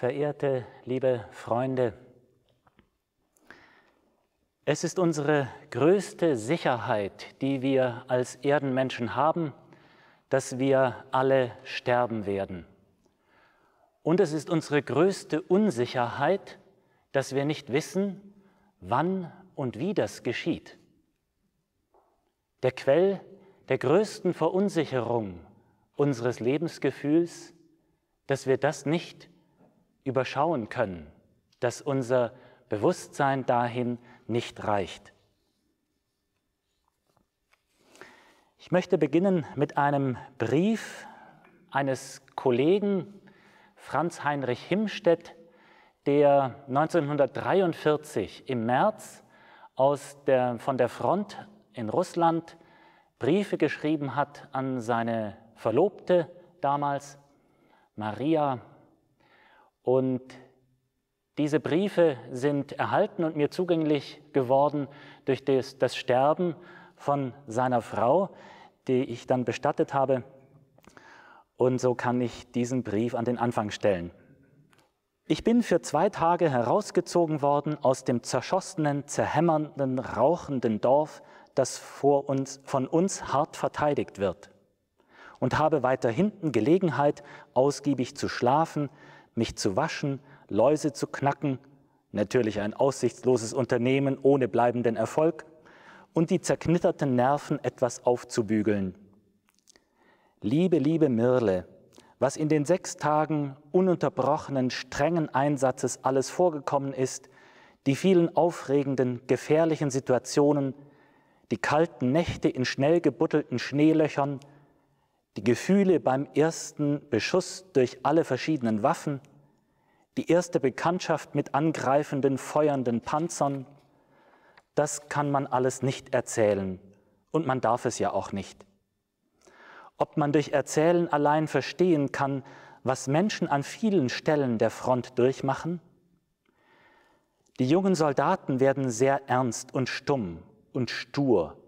Verehrte, liebe Freunde, es ist unsere größte Sicherheit, die wir als Erdenmenschen haben, dass wir alle sterben werden. Und es ist unsere größte Unsicherheit, dass wir nicht wissen, wann und wie das geschieht. Der Quell der größten Verunsicherung unseres Lebensgefühls, dass wir das nicht wissen überschauen können, dass unser Bewusstsein dahin nicht reicht. Ich möchte beginnen mit einem Brief eines Kollegen, Franz Heinrich Himmstedt, der 1943 im März aus der, von der Front in Russland Briefe geschrieben hat an seine Verlobte damals, Maria und diese Briefe sind erhalten und mir zugänglich geworden durch das, das Sterben von seiner Frau, die ich dann bestattet habe. Und so kann ich diesen Brief an den Anfang stellen. Ich bin für zwei Tage herausgezogen worden aus dem zerschossenen, zerhämmernden, rauchenden Dorf, das vor uns, von uns hart verteidigt wird, und habe weiter hinten Gelegenheit, ausgiebig zu schlafen, mich zu waschen, Läuse zu knacken, natürlich ein aussichtsloses Unternehmen ohne bleibenden Erfolg, und die zerknitterten Nerven etwas aufzubügeln. Liebe, liebe Mirle, was in den sechs Tagen ununterbrochenen, strengen Einsatzes alles vorgekommen ist, die vielen aufregenden, gefährlichen Situationen, die kalten Nächte in schnell gebuttelten Schneelöchern, die Gefühle beim ersten Beschuss durch alle verschiedenen Waffen, die erste Bekanntschaft mit angreifenden, feuernden Panzern, das kann man alles nicht erzählen und man darf es ja auch nicht. Ob man durch Erzählen allein verstehen kann, was Menschen an vielen Stellen der Front durchmachen? Die jungen Soldaten werden sehr ernst und stumm und stur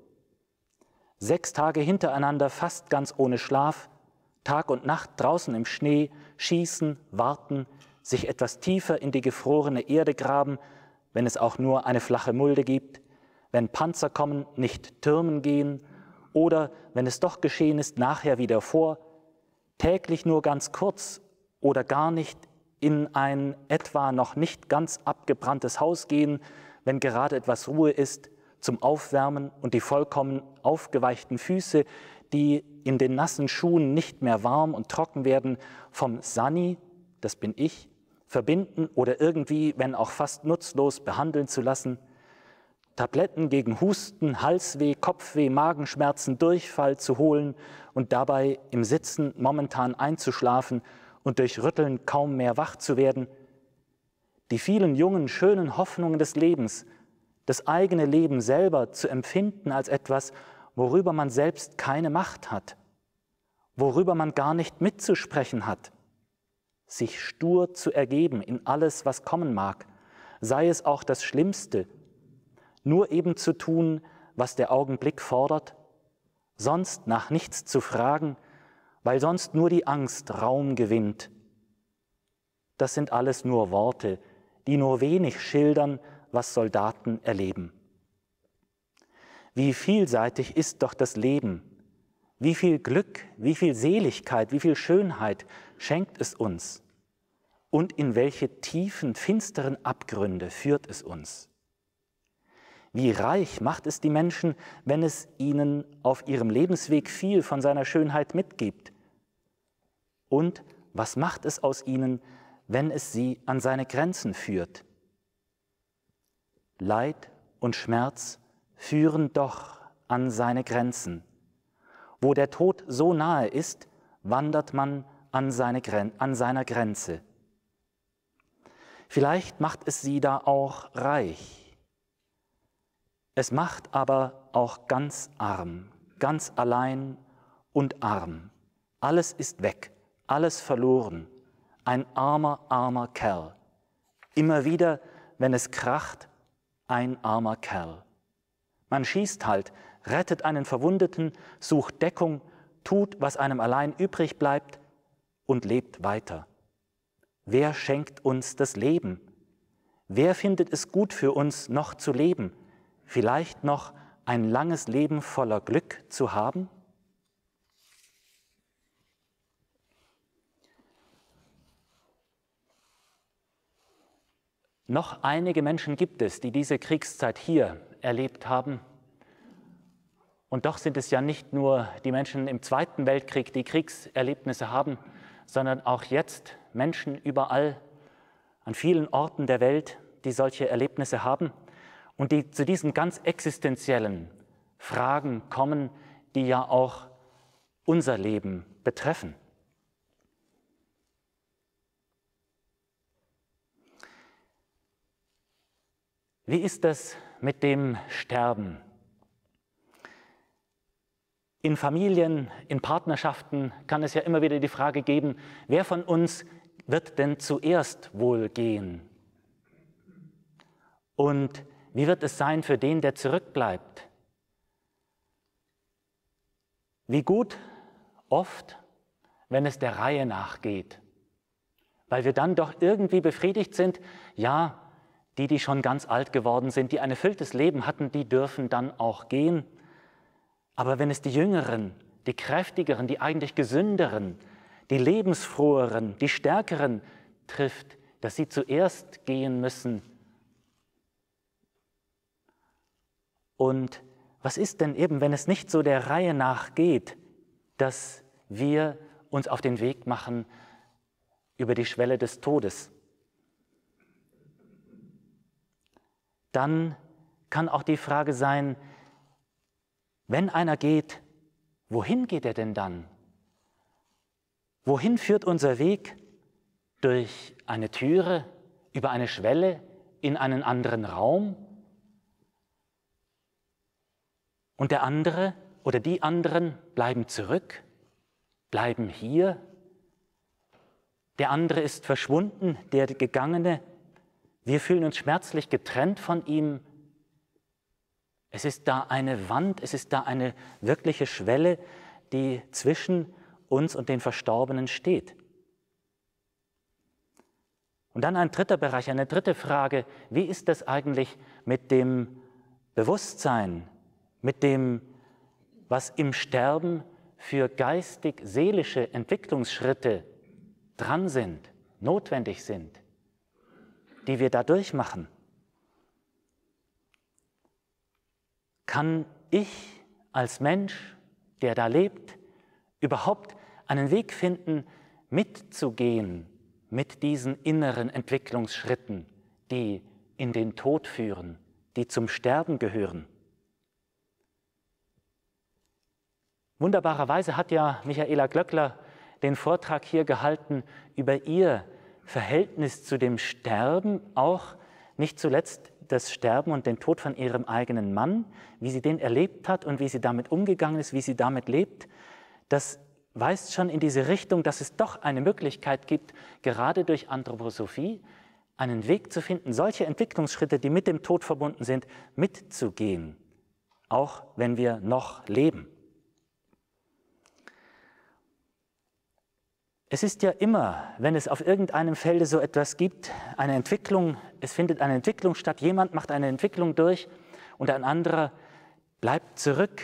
Sechs Tage hintereinander fast ganz ohne Schlaf, Tag und Nacht draußen im Schnee, schießen, warten, sich etwas tiefer in die gefrorene Erde graben, wenn es auch nur eine flache Mulde gibt, wenn Panzer kommen, nicht Türmen gehen oder, wenn es doch geschehen ist, nachher wieder vor, täglich nur ganz kurz oder gar nicht in ein etwa noch nicht ganz abgebranntes Haus gehen, wenn gerade etwas Ruhe ist, zum Aufwärmen und die vollkommen aufgeweichten Füße, die in den nassen Schuhen nicht mehr warm und trocken werden, vom Sani, das bin ich, verbinden oder irgendwie, wenn auch fast nutzlos, behandeln zu lassen. Tabletten gegen Husten, Halsweh, Kopfweh, Magenschmerzen, Durchfall zu holen und dabei im Sitzen momentan einzuschlafen und durch Rütteln kaum mehr wach zu werden. Die vielen jungen, schönen Hoffnungen des Lebens, das eigene Leben selber zu empfinden als etwas, worüber man selbst keine Macht hat, worüber man gar nicht mitzusprechen hat, sich stur zu ergeben in alles, was kommen mag, sei es auch das Schlimmste, nur eben zu tun, was der Augenblick fordert, sonst nach nichts zu fragen, weil sonst nur die Angst Raum gewinnt. Das sind alles nur Worte, die nur wenig schildern, was Soldaten erleben. Wie vielseitig ist doch das Leben. Wie viel Glück, wie viel Seligkeit, wie viel Schönheit schenkt es uns. Und in welche tiefen, finsteren Abgründe führt es uns. Wie reich macht es die Menschen, wenn es ihnen auf ihrem Lebensweg viel von seiner Schönheit mitgibt. Und was macht es aus ihnen, wenn es sie an seine Grenzen führt? Leid und Schmerz führen doch an seine Grenzen. Wo der Tod so nahe ist, wandert man an, seine Gren an seiner Grenze. Vielleicht macht es sie da auch reich. Es macht aber auch ganz arm, ganz allein und arm. Alles ist weg, alles verloren. Ein armer, armer Kerl. Immer wieder, wenn es kracht, ein armer Kerl. Man schießt halt, rettet einen Verwundeten, sucht Deckung, tut, was einem allein übrig bleibt und lebt weiter. Wer schenkt uns das Leben? Wer findet es gut für uns, noch zu leben? Vielleicht noch ein langes Leben voller Glück zu haben? Noch einige Menschen gibt es, die diese Kriegszeit hier erlebt haben. Und doch sind es ja nicht nur die Menschen im Zweiten Weltkrieg, die Kriegserlebnisse haben, sondern auch jetzt Menschen überall an vielen Orten der Welt, die solche Erlebnisse haben und die zu diesen ganz existenziellen Fragen kommen, die ja auch unser Leben betreffen. Wie ist das mit dem Sterben? In Familien, in Partnerschaften kann es ja immer wieder die Frage geben, wer von uns wird denn zuerst wohl gehen? Und wie wird es sein für den, der zurückbleibt? Wie gut oft, wenn es der Reihe nach geht, weil wir dann doch irgendwie befriedigt sind, ja, die, die schon ganz alt geworden sind, die ein erfülltes Leben hatten, die dürfen dann auch gehen. Aber wenn es die Jüngeren, die Kräftigeren, die eigentlich Gesünderen, die Lebensfroheren, die Stärkeren trifft, dass sie zuerst gehen müssen. Und was ist denn eben, wenn es nicht so der Reihe nach geht, dass wir uns auf den Weg machen über die Schwelle des Todes? dann kann auch die Frage sein, wenn einer geht, wohin geht er denn dann? Wohin führt unser Weg? Durch eine Türe, über eine Schwelle, in einen anderen Raum? Und der andere oder die anderen bleiben zurück, bleiben hier. Der andere ist verschwunden, der Gegangene wir fühlen uns schmerzlich getrennt von ihm. Es ist da eine Wand, es ist da eine wirkliche Schwelle, die zwischen uns und den Verstorbenen steht. Und dann ein dritter Bereich, eine dritte Frage, wie ist das eigentlich mit dem Bewusstsein, mit dem, was im Sterben für geistig-seelische Entwicklungsschritte dran sind, notwendig sind? die wir da durchmachen? Kann ich als Mensch, der da lebt, überhaupt einen Weg finden, mitzugehen mit diesen inneren Entwicklungsschritten, die in den Tod führen, die zum Sterben gehören. Wunderbarerweise hat ja Michaela Glöckler den Vortrag hier gehalten über ihr Verhältnis zu dem Sterben, auch nicht zuletzt das Sterben und den Tod von ihrem eigenen Mann, wie sie den erlebt hat und wie sie damit umgegangen ist, wie sie damit lebt, das weist schon in diese Richtung, dass es doch eine Möglichkeit gibt, gerade durch Anthroposophie einen Weg zu finden, solche Entwicklungsschritte, die mit dem Tod verbunden sind, mitzugehen, auch wenn wir noch leben. Es ist ja immer, wenn es auf irgendeinem Felde so etwas gibt, eine Entwicklung, es findet eine Entwicklung statt, jemand macht eine Entwicklung durch und ein anderer bleibt zurück,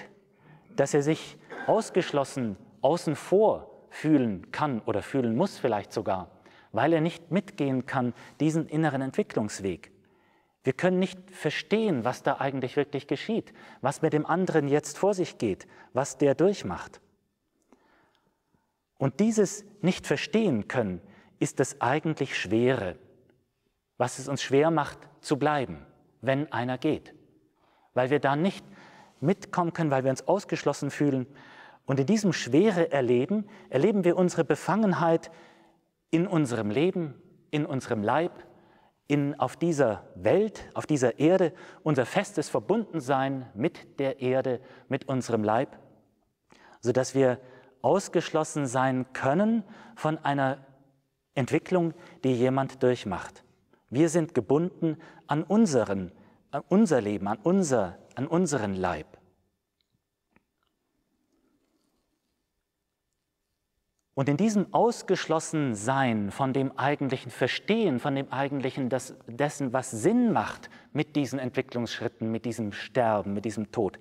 dass er sich ausgeschlossen, außen vor fühlen kann oder fühlen muss vielleicht sogar, weil er nicht mitgehen kann, diesen inneren Entwicklungsweg. Wir können nicht verstehen, was da eigentlich wirklich geschieht, was mit dem anderen jetzt vor sich geht, was der durchmacht. Und dieses nicht verstehen können ist das eigentlich Schwere, was es uns schwer macht zu bleiben, wenn einer geht, weil wir da nicht mitkommen können, weil wir uns ausgeschlossen fühlen. Und in diesem Schwere erleben, erleben wir unsere Befangenheit in unserem Leben, in unserem Leib, in, auf dieser Welt, auf dieser Erde, unser festes Verbundensein mit der Erde, mit unserem Leib, sodass wir ausgeschlossen sein können von einer Entwicklung, die jemand durchmacht. Wir sind gebunden an, unseren, an unser Leben, an, unser, an unseren Leib. Und in diesem Ausgeschlossensein von dem eigentlichen Verstehen, von dem eigentlichen das, dessen, was Sinn macht mit diesen Entwicklungsschritten, mit diesem Sterben, mit diesem Tod,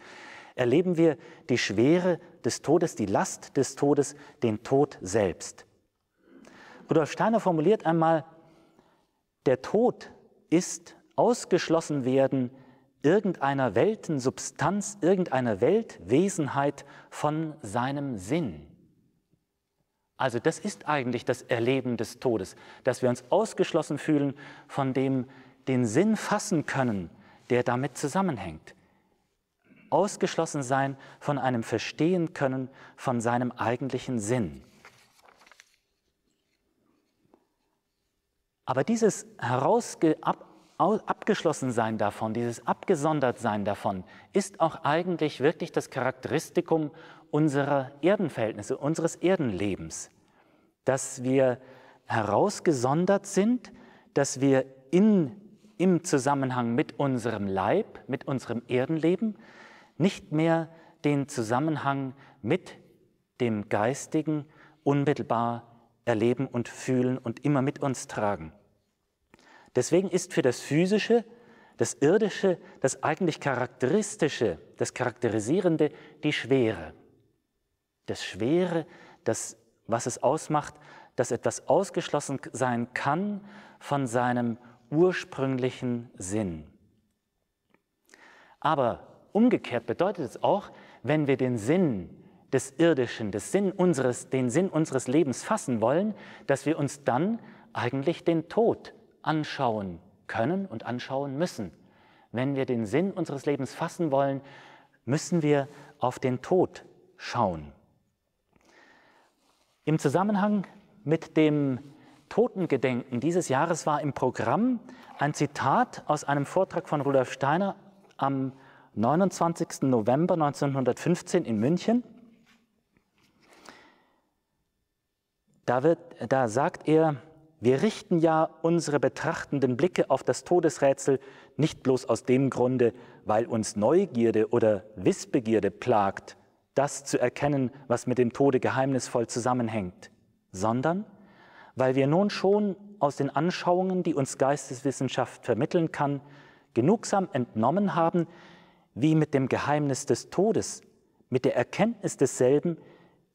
erleben wir die Schwere des Todes, die Last des Todes, den Tod selbst. Rudolf Steiner formuliert einmal, der Tod ist ausgeschlossen werden irgendeiner Weltensubstanz, irgendeiner Weltwesenheit von seinem Sinn. Also das ist eigentlich das Erleben des Todes, dass wir uns ausgeschlossen fühlen von dem den Sinn fassen können, der damit zusammenhängt ausgeschlossen sein von einem Verstehen können von seinem eigentlichen Sinn. Aber dieses herausge ab, abgeschlossen sein davon, dieses abgesondert sein davon, ist auch eigentlich wirklich das Charakteristikum unserer Erdenverhältnisse, unseres Erdenlebens, dass wir herausgesondert sind, dass wir in, im Zusammenhang mit unserem Leib, mit unserem Erdenleben nicht mehr den Zusammenhang mit dem Geistigen unmittelbar erleben und fühlen und immer mit uns tragen. Deswegen ist für das Physische, das Irdische, das eigentlich Charakteristische, das Charakterisierende die Schwere. Das Schwere, das, was es ausmacht, dass etwas ausgeschlossen sein kann von seinem ursprünglichen Sinn. Aber Umgekehrt bedeutet es auch, wenn wir den Sinn des Irdischen, des Sinn unseres, den Sinn unseres Lebens fassen wollen, dass wir uns dann eigentlich den Tod anschauen können und anschauen müssen. Wenn wir den Sinn unseres Lebens fassen wollen, müssen wir auf den Tod schauen. Im Zusammenhang mit dem Totengedenken dieses Jahres war im Programm ein Zitat aus einem Vortrag von Rudolf Steiner am 29. November 1915 in München. Da, wird, da sagt er, wir richten ja unsere betrachtenden Blicke auf das Todesrätsel nicht bloß aus dem Grunde, weil uns Neugierde oder Wissbegierde plagt, das zu erkennen, was mit dem Tode geheimnisvoll zusammenhängt, sondern weil wir nun schon aus den Anschauungen, die uns Geisteswissenschaft vermitteln kann, genugsam entnommen haben, wie mit dem Geheimnis des Todes, mit der Erkenntnis desselben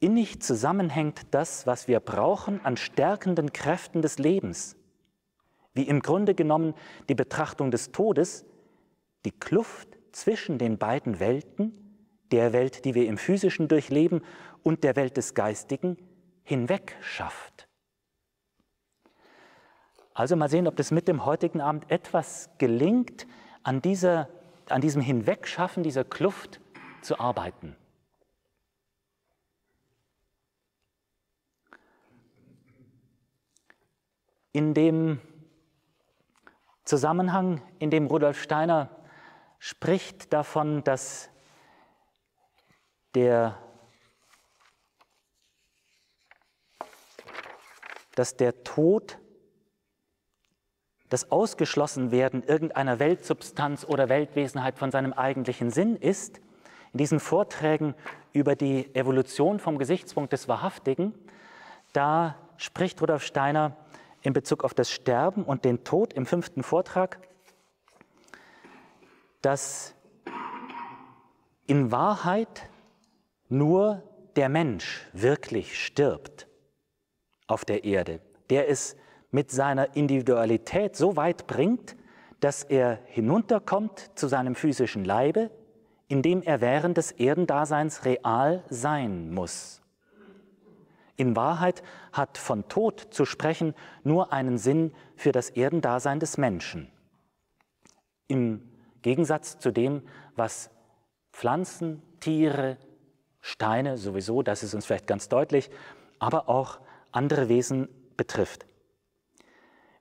innig zusammenhängt das, was wir brauchen an stärkenden Kräften des Lebens, wie im Grunde genommen die Betrachtung des Todes die Kluft zwischen den beiden Welten, der Welt, die wir im physischen durchleben, und der Welt des Geistigen hinweg schafft. Also mal sehen, ob das mit dem heutigen Abend etwas gelingt, an dieser an diesem Hinwegschaffen dieser Kluft zu arbeiten. In dem Zusammenhang, in dem Rudolf Steiner spricht davon, dass der, dass der Tod das Ausgeschlossenwerden irgendeiner Weltsubstanz oder Weltwesenheit von seinem eigentlichen Sinn ist, in diesen Vorträgen über die Evolution vom Gesichtspunkt des Wahrhaftigen, da spricht Rudolf Steiner in Bezug auf das Sterben und den Tod im fünften Vortrag, dass in Wahrheit nur der Mensch wirklich stirbt auf der Erde, der ist mit seiner Individualität so weit bringt, dass er hinunterkommt zu seinem physischen Leibe, in dem er während des Erdendaseins real sein muss. In Wahrheit hat von Tod zu sprechen nur einen Sinn für das Erdendasein des Menschen. Im Gegensatz zu dem, was Pflanzen, Tiere, Steine sowieso, das ist uns vielleicht ganz deutlich, aber auch andere Wesen betrifft.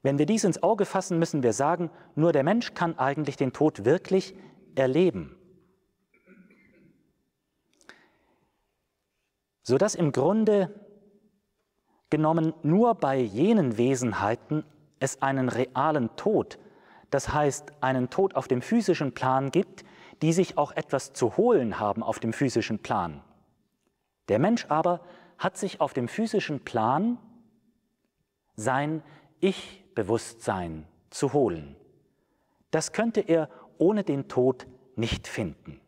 Wenn wir dies ins Auge fassen, müssen wir sagen, nur der Mensch kann eigentlich den Tod wirklich erleben. Sodass im Grunde genommen nur bei jenen Wesenheiten es einen realen Tod, das heißt einen Tod auf dem physischen Plan gibt, die sich auch etwas zu holen haben auf dem physischen Plan. Der Mensch aber hat sich auf dem physischen Plan sein Ich ich-Bewusstsein zu holen. Das könnte er ohne den Tod nicht finden.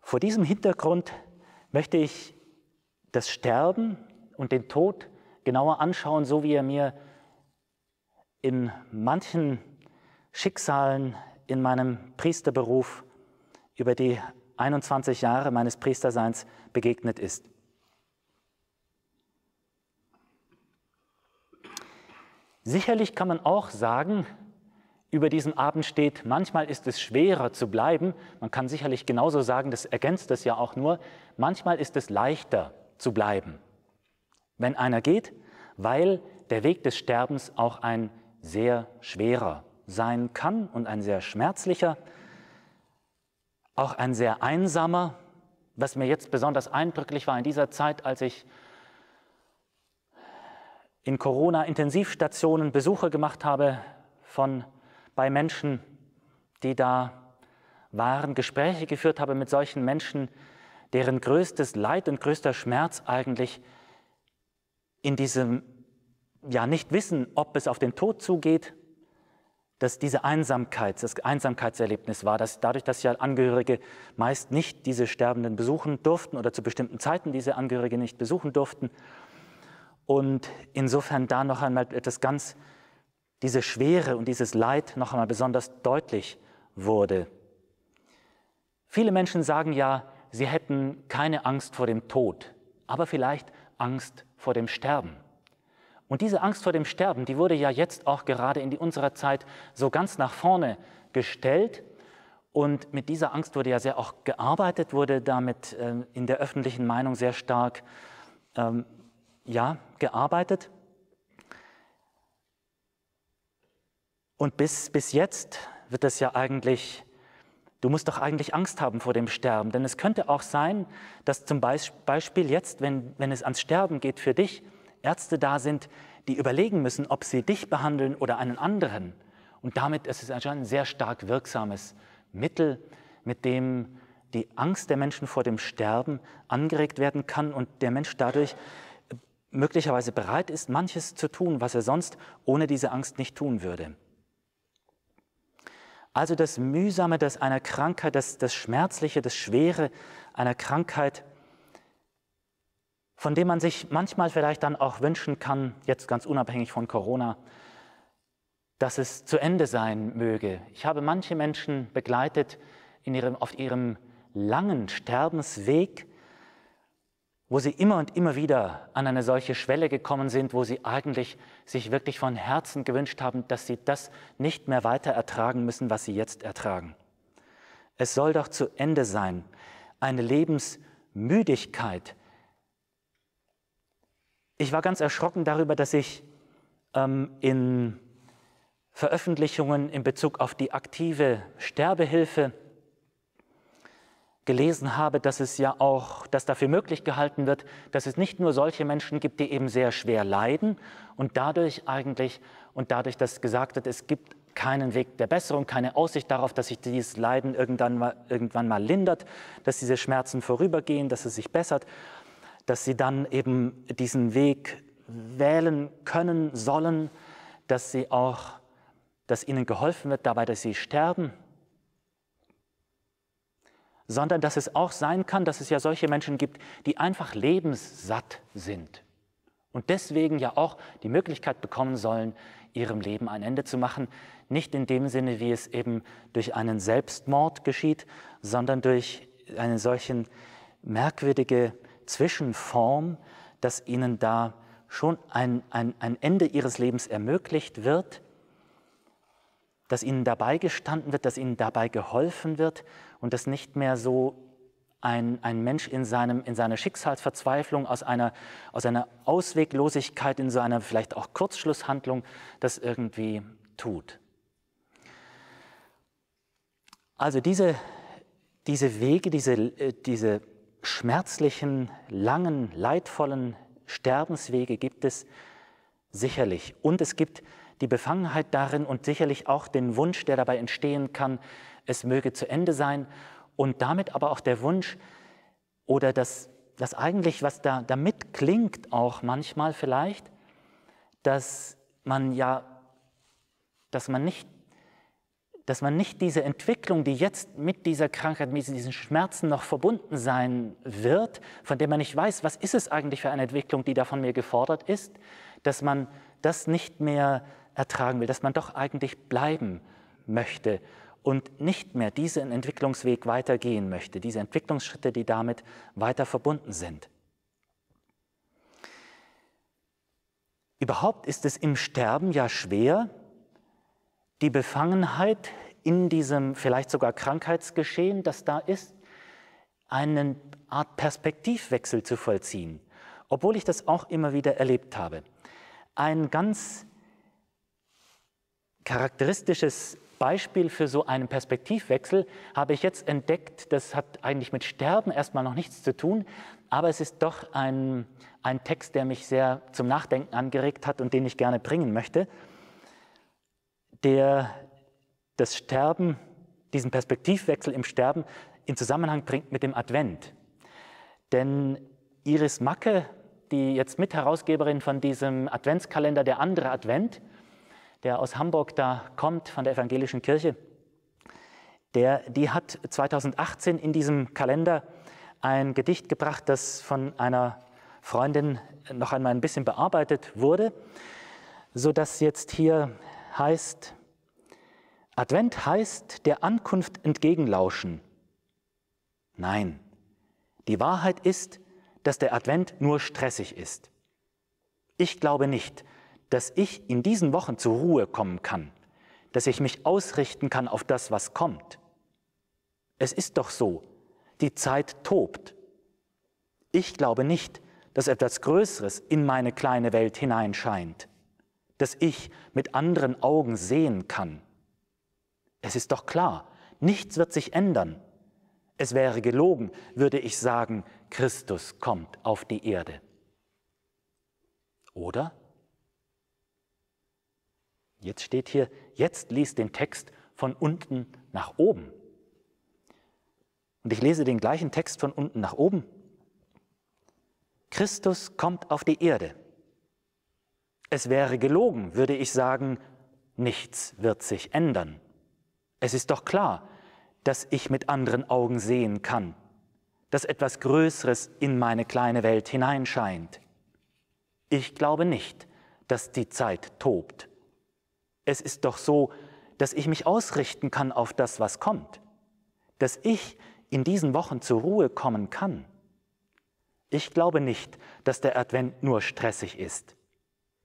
Vor diesem Hintergrund möchte ich das Sterben und den Tod genauer anschauen, so wie er mir in manchen Schicksalen in meinem Priesterberuf über die 21 Jahre meines Priesterseins begegnet ist. Sicherlich kann man auch sagen, über diesen Abend steht, manchmal ist es schwerer zu bleiben. Man kann sicherlich genauso sagen, das ergänzt das ja auch nur, manchmal ist es leichter zu bleiben, wenn einer geht, weil der Weg des Sterbens auch ein sehr schwerer sein kann und ein sehr schmerzlicher auch ein sehr einsamer, was mir jetzt besonders eindrücklich war in dieser Zeit, als ich in Corona-Intensivstationen Besuche gemacht habe von, bei Menschen, die da waren, Gespräche geführt habe mit solchen Menschen, deren größtes Leid und größter Schmerz eigentlich in diesem ja nicht wissen, ob es auf den Tod zugeht, dass diese Einsamkeit, das Einsamkeitserlebnis war, dass dadurch, dass ja Angehörige meist nicht diese Sterbenden besuchen durften oder zu bestimmten Zeiten diese Angehörige nicht besuchen durften. Und insofern da noch einmal etwas ganz, diese Schwere und dieses Leid noch einmal besonders deutlich wurde. Viele Menschen sagen ja, sie hätten keine Angst vor dem Tod, aber vielleicht Angst vor dem Sterben. Und diese Angst vor dem Sterben, die wurde ja jetzt auch gerade in unserer Zeit so ganz nach vorne gestellt. Und mit dieser Angst wurde ja sehr auch gearbeitet, wurde damit ähm, in der öffentlichen Meinung sehr stark ähm, ja, gearbeitet. Und bis, bis jetzt wird das ja eigentlich, du musst doch eigentlich Angst haben vor dem Sterben. Denn es könnte auch sein, dass zum Beispiel jetzt, wenn, wenn es ans Sterben geht für dich, Ärzte da sind, die überlegen müssen, ob sie dich behandeln oder einen anderen. Und damit ist es anscheinend ein sehr stark wirksames Mittel, mit dem die Angst der Menschen vor dem Sterben angeregt werden kann und der Mensch dadurch äh, möglicherweise bereit ist, manches zu tun, was er sonst ohne diese Angst nicht tun würde. Also das Mühsame, das einer Krankheit, das, das Schmerzliche, das Schwere einer Krankheit von dem man sich manchmal vielleicht dann auch wünschen kann, jetzt ganz unabhängig von Corona, dass es zu Ende sein möge. Ich habe manche Menschen begleitet in ihrem, auf ihrem langen Sterbensweg, wo sie immer und immer wieder an eine solche Schwelle gekommen sind, wo sie eigentlich sich wirklich von Herzen gewünscht haben, dass sie das nicht mehr weiter ertragen müssen, was sie jetzt ertragen. Es soll doch zu Ende sein. Eine Lebensmüdigkeit, ich war ganz erschrocken darüber, dass ich ähm, in Veröffentlichungen in Bezug auf die aktive Sterbehilfe gelesen habe, dass es ja auch, dass dafür möglich gehalten wird, dass es nicht nur solche Menschen gibt, die eben sehr schwer leiden und dadurch eigentlich und dadurch, dass gesagt wird, es gibt keinen Weg der Besserung, keine Aussicht darauf, dass sich dieses Leiden irgendwann mal, irgendwann mal lindert, dass diese Schmerzen vorübergehen, dass es sich bessert, dass sie dann eben diesen Weg wählen können, sollen, dass sie auch, dass ihnen geholfen wird dabei, dass sie sterben, sondern dass es auch sein kann, dass es ja solche Menschen gibt, die einfach lebenssatt sind und deswegen ja auch die Möglichkeit bekommen sollen, ihrem Leben ein Ende zu machen, nicht in dem Sinne, wie es eben durch einen Selbstmord geschieht, sondern durch einen solchen merkwürdigen Zwischenform, dass ihnen da schon ein, ein, ein Ende ihres Lebens ermöglicht wird, dass ihnen dabei gestanden wird, dass ihnen dabei geholfen wird und dass nicht mehr so ein, ein Mensch in, seinem, in seiner Schicksalsverzweiflung, aus einer, aus einer Ausweglosigkeit, in so einer vielleicht auch Kurzschlusshandlung das irgendwie tut. Also diese, diese Wege, diese, äh, diese schmerzlichen, langen, leidvollen Sterbenswege gibt es sicherlich. Und es gibt die Befangenheit darin und sicherlich auch den Wunsch, der dabei entstehen kann, es möge zu Ende sein. Und damit aber auch der Wunsch oder das, das eigentlich, was da damit klingt, auch manchmal vielleicht, dass man ja, dass man nicht dass man nicht diese Entwicklung, die jetzt mit dieser Krankheit, mit diesen Schmerzen noch verbunden sein wird, von der man nicht weiß, was ist es eigentlich für eine Entwicklung, die da von mir gefordert ist, dass man das nicht mehr ertragen will, dass man doch eigentlich bleiben möchte und nicht mehr diesen Entwicklungsweg weitergehen möchte, diese Entwicklungsschritte, die damit weiter verbunden sind. Überhaupt ist es im Sterben ja schwer, die Befangenheit in diesem vielleicht sogar Krankheitsgeschehen, das da ist, eine Art Perspektivwechsel zu vollziehen, obwohl ich das auch immer wieder erlebt habe. Ein ganz charakteristisches Beispiel für so einen Perspektivwechsel habe ich jetzt entdeckt, das hat eigentlich mit Sterben erstmal noch nichts zu tun, aber es ist doch ein, ein Text, der mich sehr zum Nachdenken angeregt hat und den ich gerne bringen möchte der das Sterben, diesen Perspektivwechsel im Sterben in Zusammenhang bringt mit dem Advent. Denn Iris Macke, die jetzt Mitherausgeberin von diesem Adventskalender Der andere Advent, der aus Hamburg da kommt, von der evangelischen Kirche, der, die hat 2018 in diesem Kalender ein Gedicht gebracht, das von einer Freundin noch einmal ein bisschen bearbeitet wurde, sodass jetzt hier heißt, Advent heißt der Ankunft entgegenlauschen. Nein, die Wahrheit ist, dass der Advent nur stressig ist. Ich glaube nicht, dass ich in diesen Wochen zur Ruhe kommen kann, dass ich mich ausrichten kann auf das, was kommt. Es ist doch so, die Zeit tobt. Ich glaube nicht, dass etwas Größeres in meine kleine Welt hineinscheint dass ich mit anderen Augen sehen kann. Es ist doch klar, nichts wird sich ändern. Es wäre gelogen, würde ich sagen, Christus kommt auf die Erde. Oder? Jetzt steht hier, jetzt liest den Text von unten nach oben. Und ich lese den gleichen Text von unten nach oben. Christus kommt auf die Erde. Es wäre gelogen, würde ich sagen, nichts wird sich ändern. Es ist doch klar, dass ich mit anderen Augen sehen kann, dass etwas Größeres in meine kleine Welt hineinscheint. Ich glaube nicht, dass die Zeit tobt. Es ist doch so, dass ich mich ausrichten kann auf das, was kommt, dass ich in diesen Wochen zur Ruhe kommen kann. Ich glaube nicht, dass der Advent nur stressig ist.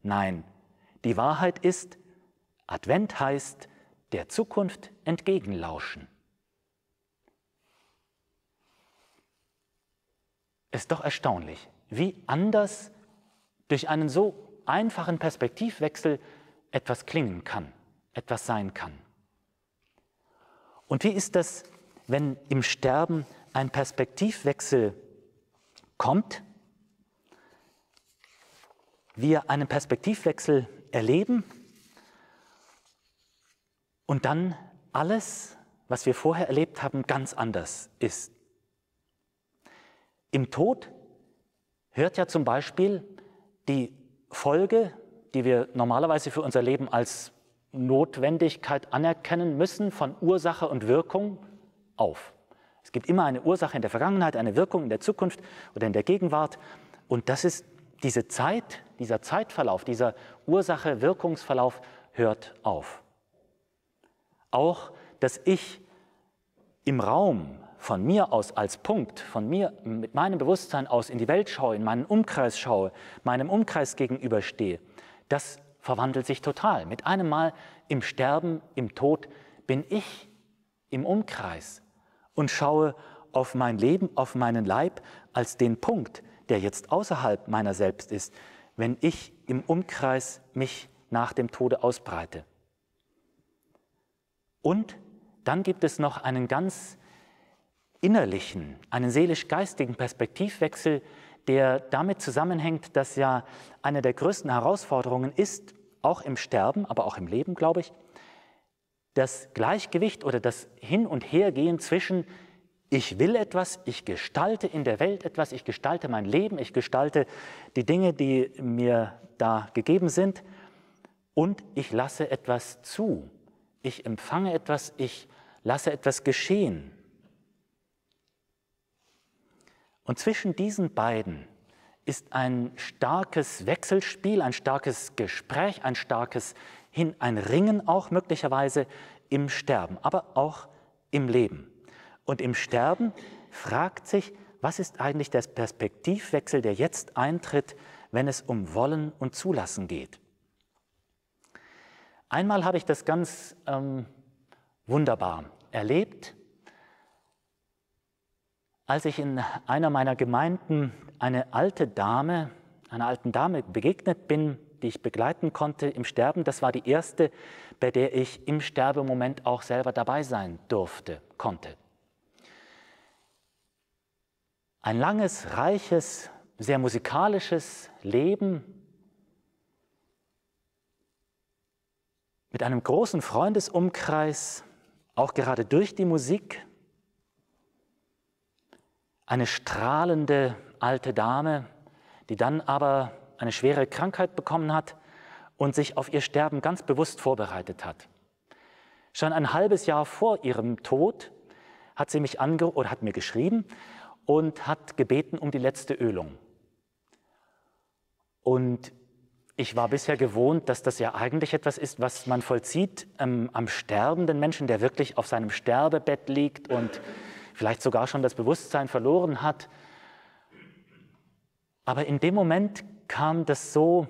Nein, die Wahrheit ist, Advent heißt, der Zukunft entgegenlauschen. Ist doch erstaunlich, wie anders durch einen so einfachen Perspektivwechsel etwas klingen kann, etwas sein kann. Und wie ist das, wenn im Sterben ein Perspektivwechsel kommt? wir einen Perspektivwechsel erleben und dann alles, was wir vorher erlebt haben, ganz anders ist. Im Tod hört ja zum Beispiel die Folge, die wir normalerweise für unser Leben als Notwendigkeit anerkennen müssen, von Ursache und Wirkung auf. Es gibt immer eine Ursache in der Vergangenheit, eine Wirkung in der Zukunft oder in der Gegenwart. Und das ist diese Zeit, dieser Zeitverlauf, dieser Ursache-Wirkungsverlauf hört auf. Auch dass ich im Raum von mir aus als Punkt, von mir mit meinem Bewusstsein aus in die Welt schaue, in meinen Umkreis schaue, meinem Umkreis gegenüberstehe, das verwandelt sich total. Mit einem Mal im Sterben, im Tod bin ich im Umkreis und schaue auf mein Leben, auf meinen Leib als den Punkt, der jetzt außerhalb meiner selbst ist, wenn ich im Umkreis mich nach dem Tode ausbreite. Und dann gibt es noch einen ganz innerlichen, einen seelisch-geistigen Perspektivwechsel, der damit zusammenhängt, dass ja eine der größten Herausforderungen ist, auch im Sterben, aber auch im Leben, glaube ich, das Gleichgewicht oder das Hin- und Hergehen zwischen ich will etwas, ich gestalte in der Welt etwas, ich gestalte mein Leben, ich gestalte die Dinge, die mir da gegeben sind und ich lasse etwas zu. Ich empfange etwas, ich lasse etwas geschehen. Und zwischen diesen beiden ist ein starkes Wechselspiel, ein starkes Gespräch, ein starkes Hin, ein Ringen auch möglicherweise im Sterben, aber auch im Leben. Und im Sterben fragt sich, was ist eigentlich der Perspektivwechsel, der jetzt eintritt, wenn es um Wollen und Zulassen geht. Einmal habe ich das ganz ähm, wunderbar erlebt, als ich in einer meiner Gemeinden eine alte Dame, einer alten Dame begegnet bin, die ich begleiten konnte im Sterben. Das war die erste, bei der ich im Sterbemoment auch selber dabei sein durfte, konnte. Ein langes, reiches, sehr musikalisches Leben mit einem großen Freundesumkreis, auch gerade durch die Musik. Eine strahlende alte Dame, die dann aber eine schwere Krankheit bekommen hat und sich auf ihr Sterben ganz bewusst vorbereitet hat. Schon ein halbes Jahr vor ihrem Tod hat sie mich ange oder hat mir geschrieben und hat gebeten um die letzte Ölung. Und ich war bisher gewohnt, dass das ja eigentlich etwas ist, was man vollzieht ähm, am sterbenden Menschen, der wirklich auf seinem Sterbebett liegt und vielleicht sogar schon das Bewusstsein verloren hat. Aber in dem Moment kam das so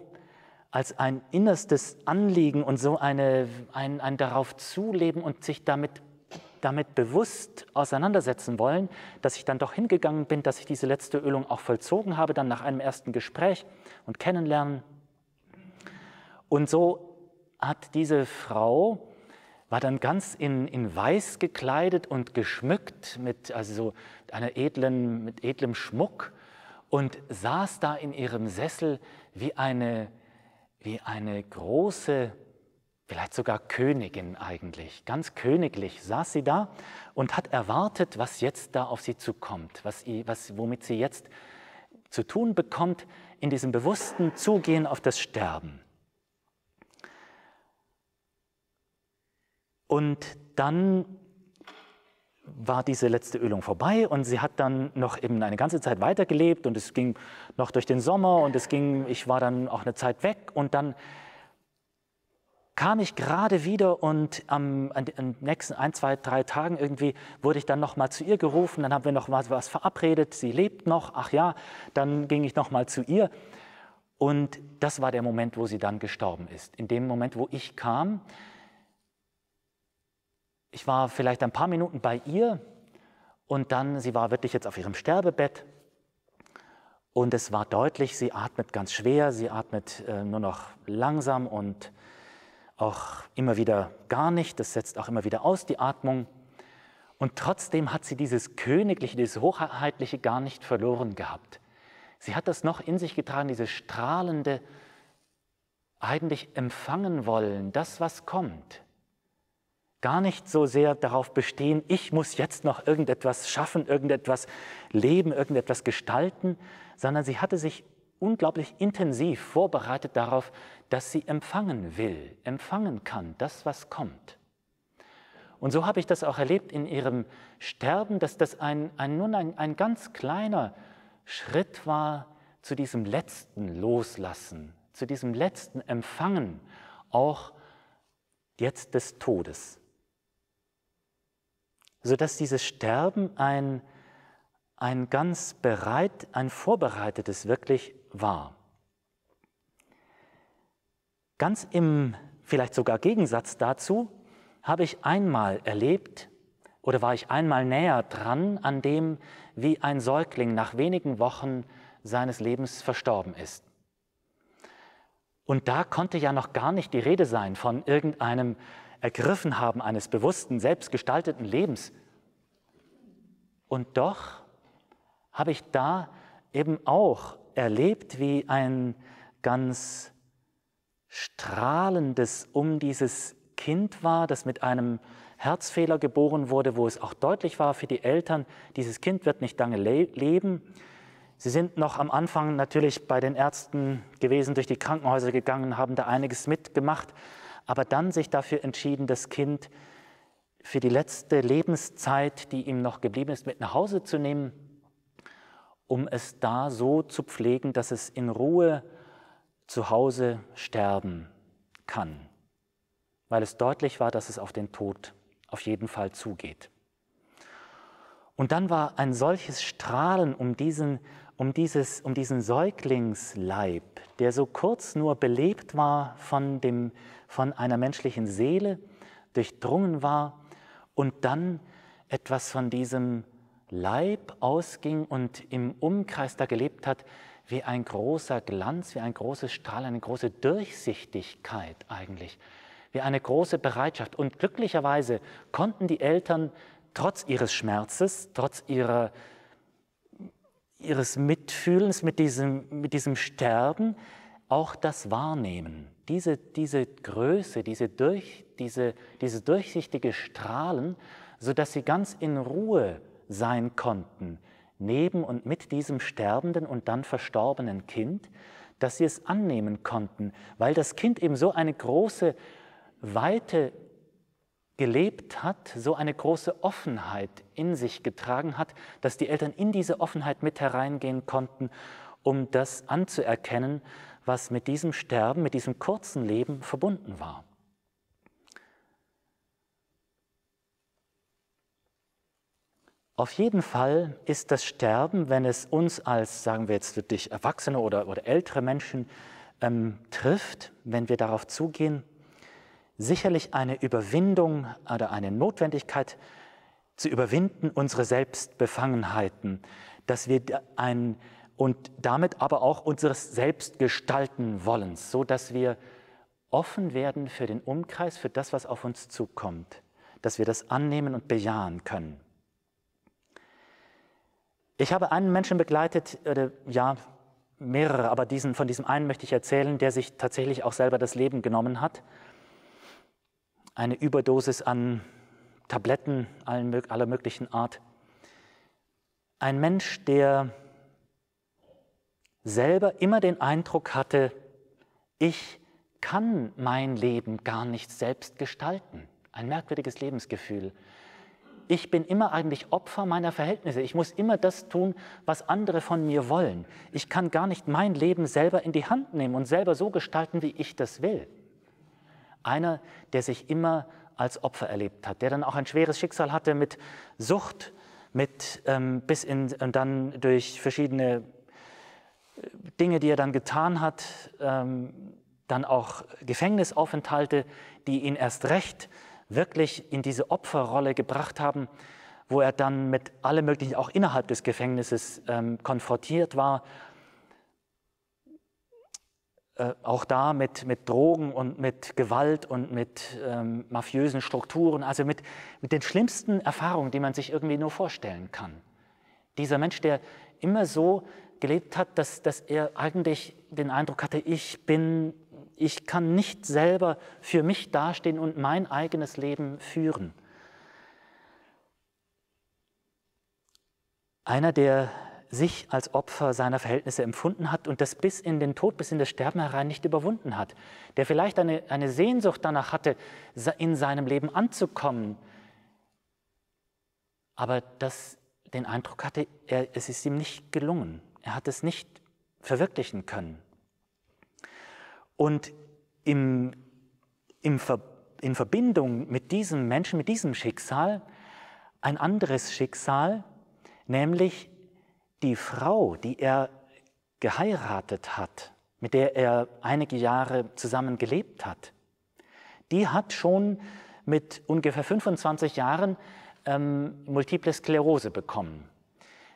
als ein innerstes Anliegen und so eine, ein, ein darauf zuleben und sich damit damit bewusst auseinandersetzen wollen, dass ich dann doch hingegangen bin, dass ich diese letzte Ölung auch vollzogen habe, dann nach einem ersten Gespräch und Kennenlernen. Und so hat diese Frau, war dann ganz in, in weiß gekleidet und geschmückt mit, also so einer edlen, mit edlem Schmuck und saß da in ihrem Sessel wie eine, wie eine große vielleicht sogar Königin eigentlich. Ganz königlich saß sie da und hat erwartet, was jetzt da auf sie zukommt, was, was, womit sie jetzt zu tun bekommt in diesem bewussten Zugehen auf das Sterben. Und dann war diese letzte Ölung vorbei und sie hat dann noch eben eine ganze Zeit weitergelebt und es ging noch durch den Sommer und es ging, ich war dann auch eine Zeit weg und dann kam ich gerade wieder und am, an den nächsten ein, zwei, drei Tagen irgendwie wurde ich dann nochmal zu ihr gerufen, dann haben wir noch mal was verabredet, sie lebt noch, ach ja, dann ging ich nochmal zu ihr. Und das war der Moment, wo sie dann gestorben ist. In dem Moment, wo ich kam, ich war vielleicht ein paar Minuten bei ihr und dann, sie war wirklich jetzt auf ihrem Sterbebett und es war deutlich, sie atmet ganz schwer, sie atmet äh, nur noch langsam und auch immer wieder gar nicht, das setzt auch immer wieder aus die Atmung. Und trotzdem hat sie dieses Königliche, dieses Hochheitliche gar nicht verloren gehabt. Sie hat das noch in sich getragen, dieses strahlende, eigentlich empfangen wollen, das, was kommt. Gar nicht so sehr darauf bestehen, ich muss jetzt noch irgendetwas schaffen, irgendetwas leben, irgendetwas gestalten, sondern sie hatte sich unglaublich intensiv vorbereitet darauf, dass sie empfangen will, empfangen kann, das, was kommt. Und so habe ich das auch erlebt in ihrem Sterben, dass das ein, ein, nun ein, ein ganz kleiner Schritt war zu diesem letzten Loslassen, zu diesem letzten Empfangen auch jetzt des Todes. Sodass dieses Sterben ein ein ganz bereit, ein vorbereitetes wirklich war. Ganz im vielleicht sogar Gegensatz dazu habe ich einmal erlebt oder war ich einmal näher dran an dem, wie ein Säugling nach wenigen Wochen seines Lebens verstorben ist. Und da konnte ja noch gar nicht die Rede sein von irgendeinem Ergriffenhaben eines bewussten, selbstgestalteten Lebens. Und doch habe ich da eben auch erlebt, wie ein ganz strahlendes um dieses Kind war, das mit einem Herzfehler geboren wurde, wo es auch deutlich war für die Eltern, dieses Kind wird nicht lange le leben. Sie sind noch am Anfang natürlich bei den Ärzten gewesen, durch die Krankenhäuser gegangen, haben da einiges mitgemacht, aber dann sich dafür entschieden, das Kind für die letzte Lebenszeit, die ihm noch geblieben ist, mit nach Hause zu nehmen um es da so zu pflegen, dass es in Ruhe zu Hause sterben kann, weil es deutlich war, dass es auf den Tod auf jeden Fall zugeht. Und dann war ein solches Strahlen um diesen, um dieses, um diesen Säuglingsleib, der so kurz nur belebt war von, dem, von einer menschlichen Seele, durchdrungen war und dann etwas von diesem Leib ausging und im Umkreis da gelebt hat, wie ein großer Glanz, wie ein großes Strahl, eine große Durchsichtigkeit eigentlich, wie eine große Bereitschaft. Und glücklicherweise konnten die Eltern trotz ihres Schmerzes, trotz ihrer, ihres Mitfühlens mit diesem, mit diesem Sterben, auch das wahrnehmen. Diese, diese Größe, diese, durch, diese, diese durchsichtige Strahlen, sodass sie ganz in Ruhe sein konnten, neben und mit diesem sterbenden und dann verstorbenen Kind, dass sie es annehmen konnten, weil das Kind eben so eine große Weite gelebt hat, so eine große Offenheit in sich getragen hat, dass die Eltern in diese Offenheit mit hereingehen konnten, um das anzuerkennen, was mit diesem Sterben, mit diesem kurzen Leben verbunden war. Auf jeden Fall ist das Sterben, wenn es uns als, sagen wir jetzt wirklich Erwachsene oder, oder ältere Menschen ähm, trifft, wenn wir darauf zugehen, sicherlich eine Überwindung oder eine Notwendigkeit zu überwinden, unsere Selbstbefangenheiten, dass wir ein und damit aber auch unseres Selbstgestalten wollen, so dass wir offen werden für den Umkreis, für das, was auf uns zukommt, dass wir das annehmen und bejahen können. Ich habe einen Menschen begleitet, äh, ja, mehrere, aber diesen, von diesem einen möchte ich erzählen, der sich tatsächlich auch selber das Leben genommen hat. Eine Überdosis an Tabletten aller möglichen Art. Ein Mensch, der selber immer den Eindruck hatte, ich kann mein Leben gar nicht selbst gestalten. Ein merkwürdiges Lebensgefühl ich bin immer eigentlich Opfer meiner Verhältnisse. Ich muss immer das tun, was andere von mir wollen. Ich kann gar nicht mein Leben selber in die Hand nehmen und selber so gestalten, wie ich das will. Einer, der sich immer als Opfer erlebt hat, der dann auch ein schweres Schicksal hatte mit Sucht, mit ähm, bis in und dann durch verschiedene äh, Dinge, die er dann getan hat, ähm, dann auch Gefängnisaufenthalte, die ihn erst recht wirklich in diese Opferrolle gebracht haben, wo er dann mit allem Möglichen auch innerhalb des Gefängnisses ähm, konfrontiert war. Äh, auch da mit, mit Drogen und mit Gewalt und mit ähm, mafiösen Strukturen, also mit, mit den schlimmsten Erfahrungen, die man sich irgendwie nur vorstellen kann. Dieser Mensch, der immer so gelebt hat, dass, dass er eigentlich den Eindruck hatte, ich bin ich kann nicht selber für mich dastehen und mein eigenes Leben führen. Einer, der sich als Opfer seiner Verhältnisse empfunden hat und das bis in den Tod, bis in das Sterben herein nicht überwunden hat, der vielleicht eine, eine Sehnsucht danach hatte, in seinem Leben anzukommen, aber das den Eindruck hatte, er, es ist ihm nicht gelungen, er hat es nicht verwirklichen können. Und im, im Ver, in Verbindung mit diesem Menschen, mit diesem Schicksal, ein anderes Schicksal, nämlich die Frau, die er geheiratet hat, mit der er einige Jahre zusammen gelebt hat, die hat schon mit ungefähr 25 Jahren ähm, multiple Sklerose bekommen.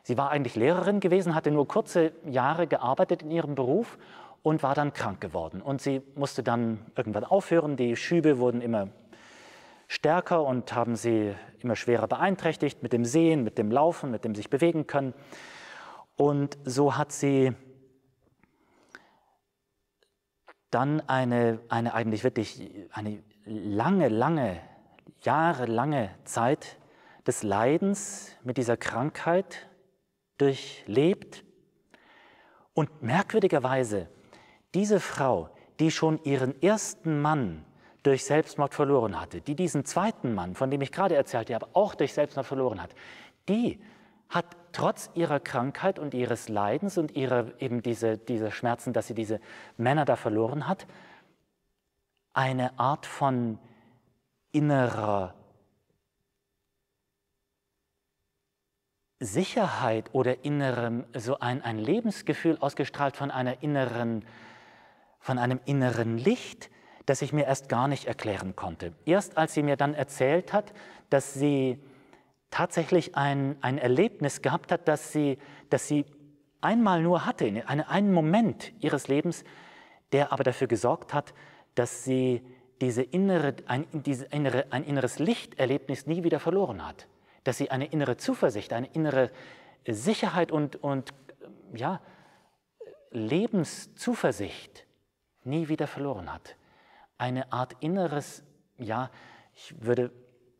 Sie war eigentlich Lehrerin gewesen, hatte nur kurze Jahre gearbeitet in ihrem Beruf und war dann krank geworden. Und sie musste dann irgendwann aufhören. Die Schübe wurden immer stärker und haben sie immer schwerer beeinträchtigt mit dem Sehen, mit dem Laufen, mit dem sich bewegen können. Und so hat sie dann eine, eine eigentlich wirklich eine lange, lange, jahrelange Zeit des Leidens mit dieser Krankheit durchlebt. Und merkwürdigerweise diese Frau, die schon ihren ersten Mann durch Selbstmord verloren hatte, die diesen zweiten Mann, von dem ich gerade erzählt habe, auch durch Selbstmord verloren hat, die hat trotz ihrer Krankheit und ihres Leidens und ihrer eben diese, diese Schmerzen, dass sie diese Männer da verloren hat, eine Art von innerer Sicherheit oder innerem, so ein, ein Lebensgefühl ausgestrahlt von einer inneren von einem inneren Licht, das ich mir erst gar nicht erklären konnte. Erst als sie mir dann erzählt hat, dass sie tatsächlich ein, ein Erlebnis gehabt hat, dass sie, dass sie einmal nur hatte, eine, einen Moment ihres Lebens, der aber dafür gesorgt hat, dass sie diese innere, ein, diese innere, ein inneres Lichterlebnis nie wieder verloren hat. Dass sie eine innere Zuversicht, eine innere Sicherheit und, und ja, Lebenszuversicht nie wieder verloren hat. Eine Art inneres, ja, ich würde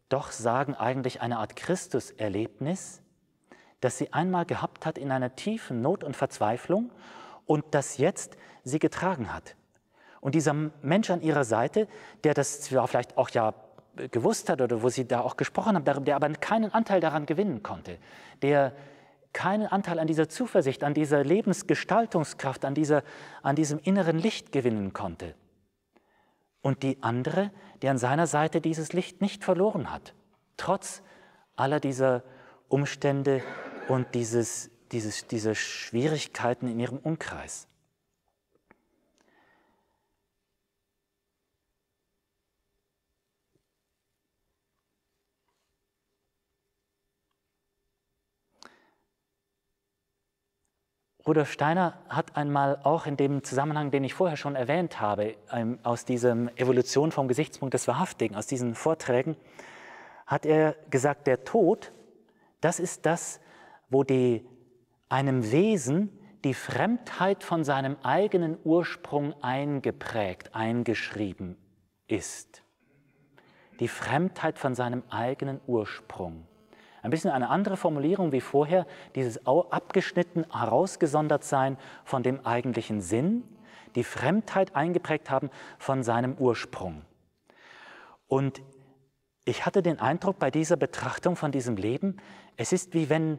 doch sagen, eigentlich eine Art Christus-Erlebnis, das sie einmal gehabt hat in einer tiefen Not und Verzweiflung und das jetzt sie getragen hat. Und dieser Mensch an ihrer Seite, der das zwar vielleicht auch ja gewusst hat oder wo sie da auch gesprochen haben, der aber keinen Anteil daran gewinnen konnte, der keinen Anteil an dieser Zuversicht, an dieser Lebensgestaltungskraft, an, dieser, an diesem inneren Licht gewinnen konnte. Und die andere, die an seiner Seite dieses Licht nicht verloren hat, trotz aller dieser Umstände und dieses, dieses, dieser Schwierigkeiten in ihrem Umkreis. Rudolf Steiner hat einmal auch in dem Zusammenhang, den ich vorher schon erwähnt habe, ähm, aus diesem Evolution vom Gesichtspunkt des Wahrhaftigen, aus diesen Vorträgen, hat er gesagt, der Tod, das ist das, wo die, einem Wesen die Fremdheit von seinem eigenen Ursprung eingeprägt, eingeschrieben ist. Die Fremdheit von seinem eigenen Ursprung. Ein bisschen eine andere Formulierung wie vorher, dieses abgeschnitten, herausgesondert sein von dem eigentlichen Sinn, die Fremdheit eingeprägt haben von seinem Ursprung. Und ich hatte den Eindruck bei dieser Betrachtung von diesem Leben, es ist wie wenn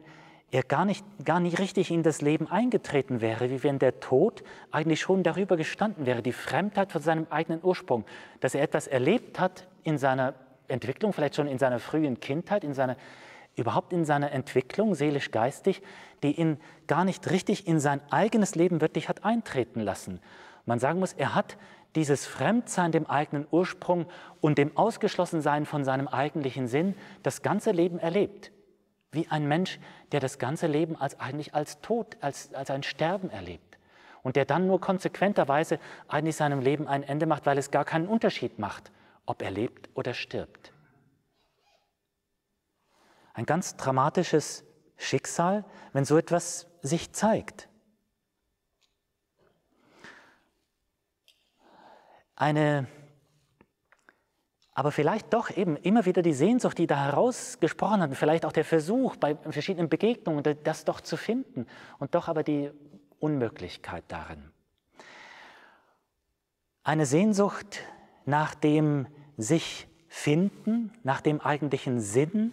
er gar nicht, gar nicht richtig in das Leben eingetreten wäre, wie wenn der Tod eigentlich schon darüber gestanden wäre, die Fremdheit von seinem eigenen Ursprung, dass er etwas erlebt hat in seiner Entwicklung, vielleicht schon in seiner frühen Kindheit, in seiner überhaupt in seiner Entwicklung seelisch-geistig, die ihn gar nicht richtig in sein eigenes Leben wirklich hat eintreten lassen. Man sagen muss, er hat dieses Fremdsein dem eigenen Ursprung und dem Ausgeschlossensein von seinem eigentlichen Sinn das ganze Leben erlebt. Wie ein Mensch, der das ganze Leben als eigentlich als Tod, als, als ein Sterben erlebt. Und der dann nur konsequenterweise eigentlich seinem Leben ein Ende macht, weil es gar keinen Unterschied macht, ob er lebt oder stirbt. Ein ganz dramatisches Schicksal, wenn so etwas sich zeigt. Eine, aber vielleicht doch eben immer wieder die Sehnsucht, die da herausgesprochen hat, und vielleicht auch der Versuch bei verschiedenen Begegnungen, das doch zu finden und doch aber die Unmöglichkeit darin. Eine Sehnsucht nach dem sich finden, nach dem eigentlichen Sinn,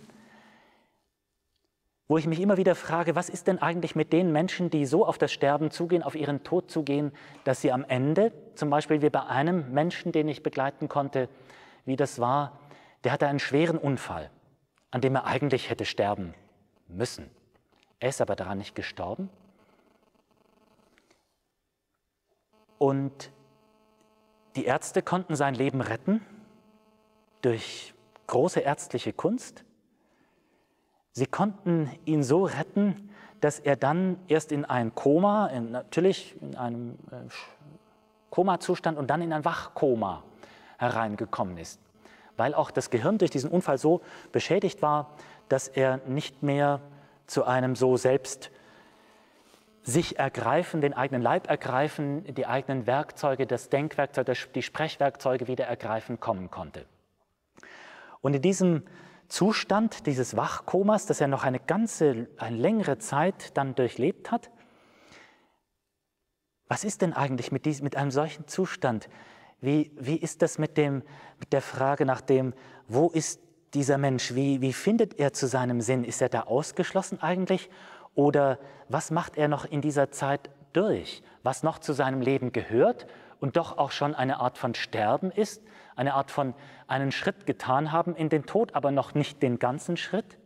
wo ich mich immer wieder frage, was ist denn eigentlich mit den Menschen, die so auf das Sterben zugehen, auf ihren Tod zugehen, dass sie am Ende, zum Beispiel wie bei einem Menschen, den ich begleiten konnte, wie das war, der hatte einen schweren Unfall, an dem er eigentlich hätte sterben müssen. Er ist aber daran nicht gestorben. Und die Ärzte konnten sein Leben retten durch große ärztliche Kunst. Sie konnten ihn so retten, dass er dann erst in ein Koma, in, natürlich in einem äh, Komazustand und dann in ein Wachkoma hereingekommen ist, weil auch das Gehirn durch diesen Unfall so beschädigt war, dass er nicht mehr zu einem so selbst sich ergreifen, den eigenen Leib ergreifen, die eigenen Werkzeuge, das Denkwerkzeug, die Sprechwerkzeuge wieder ergreifen kommen konnte. Und in diesem Zustand dieses Wachkomas, das er noch eine ganze, eine längere Zeit dann durchlebt hat. Was ist denn eigentlich mit, diesem, mit einem solchen Zustand? Wie, wie ist das mit, dem, mit der Frage nach dem, wo ist dieser Mensch? Wie, wie findet er zu seinem Sinn? Ist er da ausgeschlossen eigentlich? Oder was macht er noch in dieser Zeit durch? Was noch zu seinem Leben gehört und doch auch schon eine Art von Sterben ist? eine Art von einen Schritt getan haben in den Tod, aber noch nicht den ganzen Schritt.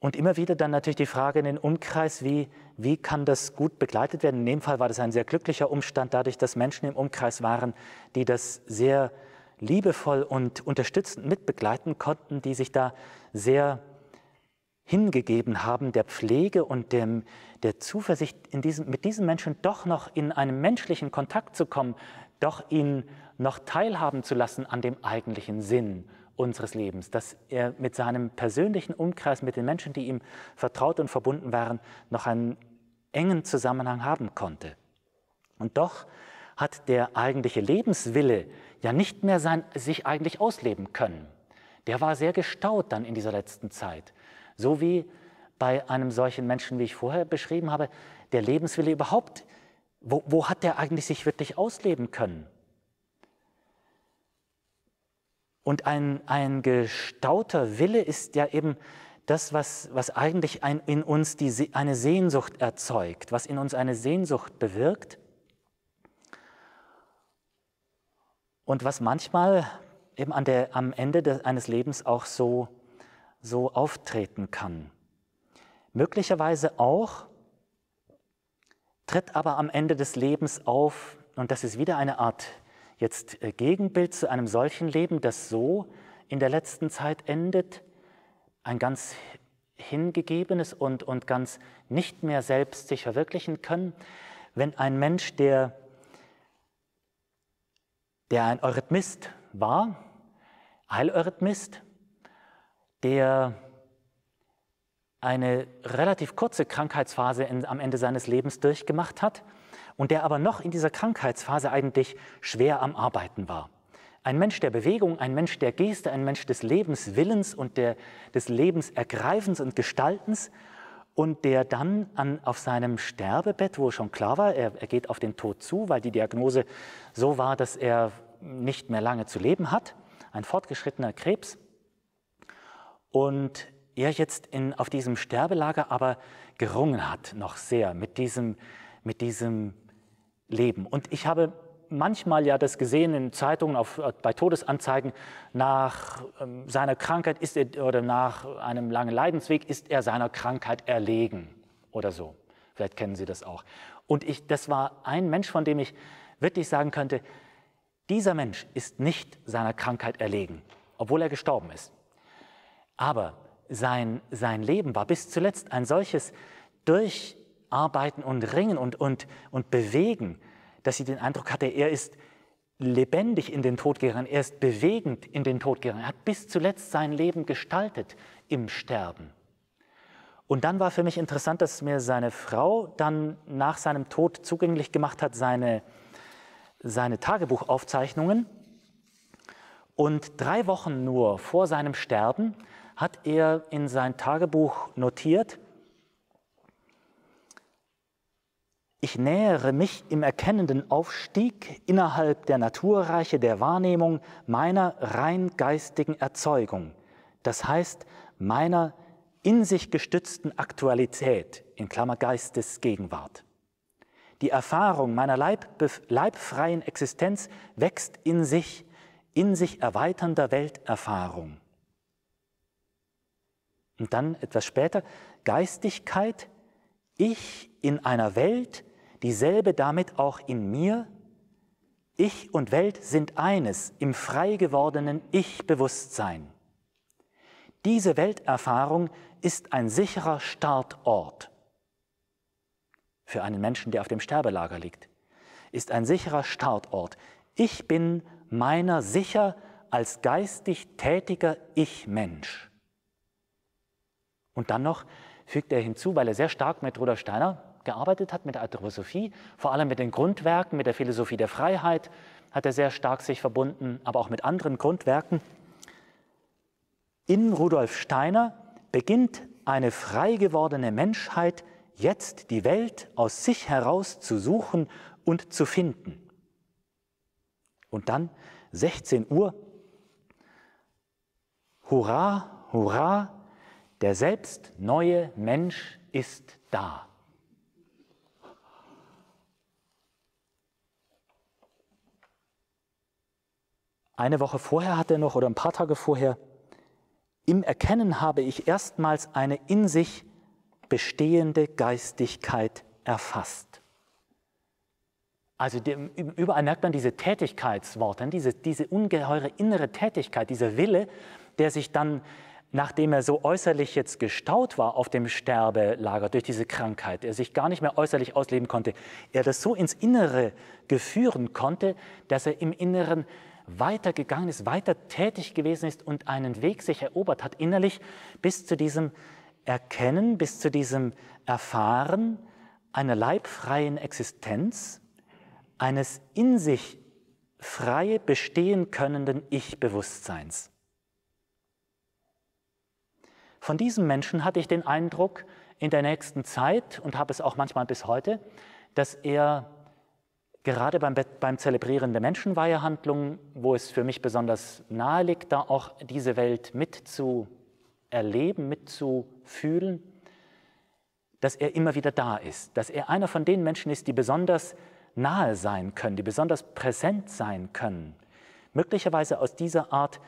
Und immer wieder dann natürlich die Frage in den Umkreis, wie, wie kann das gut begleitet werden? In dem Fall war das ein sehr glücklicher Umstand, dadurch, dass Menschen im Umkreis waren, die das sehr liebevoll und unterstützend mitbegleiten konnten, die sich da sehr hingegeben haben, der Pflege und dem, der Zuversicht, diesem, mit diesen Menschen doch noch in einen menschlichen Kontakt zu kommen, doch ihn noch teilhaben zu lassen an dem eigentlichen Sinn unseres Lebens, dass er mit seinem persönlichen Umkreis, mit den Menschen, die ihm vertraut und verbunden waren, noch einen engen Zusammenhang haben konnte. Und doch hat der eigentliche Lebenswille ja nicht mehr sein, sich eigentlich ausleben können. Der war sehr gestaut dann in dieser letzten Zeit. So wie bei einem solchen Menschen, wie ich vorher beschrieben habe, der Lebenswille überhaupt, wo, wo hat der eigentlich sich wirklich ausleben können? Und ein, ein gestauter Wille ist ja eben das, was, was eigentlich ein, in uns die, eine Sehnsucht erzeugt, was in uns eine Sehnsucht bewirkt und was manchmal eben der, am Ende des, eines Lebens auch so so auftreten kann. Möglicherweise auch, tritt aber am Ende des Lebens auf, und das ist wieder eine Art jetzt äh, Gegenbild zu einem solchen Leben, das so in der letzten Zeit endet, ein ganz hingegebenes und, und ganz nicht mehr selbst sich verwirklichen können. Wenn ein Mensch, der, der ein Eurythmist war, Heileurythmist, der eine relativ kurze Krankheitsphase am Ende seines Lebens durchgemacht hat und der aber noch in dieser Krankheitsphase eigentlich schwer am Arbeiten war. Ein Mensch der Bewegung, ein Mensch der Geste, ein Mensch des Lebenswillens und der, des Lebensergreifens und Gestaltens und der dann an, auf seinem Sterbebett, wo schon klar war, er, er geht auf den Tod zu, weil die Diagnose so war, dass er nicht mehr lange zu leben hat, ein fortgeschrittener Krebs, und er jetzt in, auf diesem Sterbelager aber gerungen hat noch sehr mit diesem, mit diesem Leben. Und ich habe manchmal ja das gesehen in Zeitungen, auf, äh, bei Todesanzeigen, nach ähm, seiner Krankheit ist er, oder nach einem langen Leidensweg ist er seiner Krankheit erlegen oder so. Vielleicht kennen Sie das auch. Und ich, das war ein Mensch, von dem ich wirklich sagen könnte, dieser Mensch ist nicht seiner Krankheit erlegen, obwohl er gestorben ist. Aber sein, sein Leben war bis zuletzt ein solches Durcharbeiten und Ringen und, und, und Bewegen, dass sie den Eindruck hatte, er ist lebendig in den Tod gegangen, er ist bewegend in den Tod gegangen. Er hat bis zuletzt sein Leben gestaltet im Sterben. Und dann war für mich interessant, dass mir seine Frau dann nach seinem Tod zugänglich gemacht hat, seine, seine Tagebuchaufzeichnungen. Und drei Wochen nur vor seinem Sterben hat er in sein Tagebuch notiert, ich nähere mich im erkennenden Aufstieg innerhalb der Naturreiche der Wahrnehmung meiner rein geistigen Erzeugung, das heißt meiner in sich gestützten Aktualität, in Klammer Geistesgegenwart. Die Erfahrung meiner leibfreien Existenz wächst in sich, in sich erweiternder Welterfahrung. Und dann etwas später, Geistigkeit, ich in einer Welt, dieselbe damit auch in mir, ich und Welt sind eines im frei gewordenen Ich-Bewusstsein. Diese Welterfahrung ist ein sicherer Startort für einen Menschen, der auf dem Sterbelager liegt, ist ein sicherer Startort. Ich bin meiner sicher als geistig tätiger Ich-Mensch. Und dann noch fügt er hinzu, weil er sehr stark mit Rudolf Steiner gearbeitet hat, mit der Anthroposophie, vor allem mit den Grundwerken, mit der Philosophie der Freiheit, hat er sehr stark sich verbunden, aber auch mit anderen Grundwerken. In Rudolf Steiner beginnt eine frei gewordene Menschheit jetzt die Welt aus sich heraus zu suchen und zu finden. Und dann 16 Uhr. Hurra, hurra, der selbst neue Mensch ist da. Eine Woche vorher hat er noch, oder ein paar Tage vorher, im Erkennen habe ich erstmals eine in sich bestehende Geistigkeit erfasst. Also überall merkt man diese Tätigkeitsworte, ne? diese, diese ungeheure innere Tätigkeit, dieser Wille, der sich dann nachdem er so äußerlich jetzt gestaut war auf dem Sterbelager durch diese Krankheit, er sich gar nicht mehr äußerlich ausleben konnte, er das so ins Innere geführen konnte, dass er im Inneren weitergegangen ist, weiter tätig gewesen ist und einen Weg sich erobert hat innerlich bis zu diesem Erkennen, bis zu diesem Erfahren einer leibfreien Existenz, eines in sich frei bestehen könnenden Ich-Bewusstseins. Von diesem Menschen hatte ich den Eindruck in der nächsten Zeit und habe es auch manchmal bis heute, dass er gerade beim, beim Zelebrieren der Menschenweihehandlung, wo es für mich besonders nahe liegt, da auch diese Welt mitzuerleben, mitzufühlen, dass er immer wieder da ist, dass er einer von den Menschen ist, die besonders nahe sein können, die besonders präsent sein können, möglicherweise aus dieser Art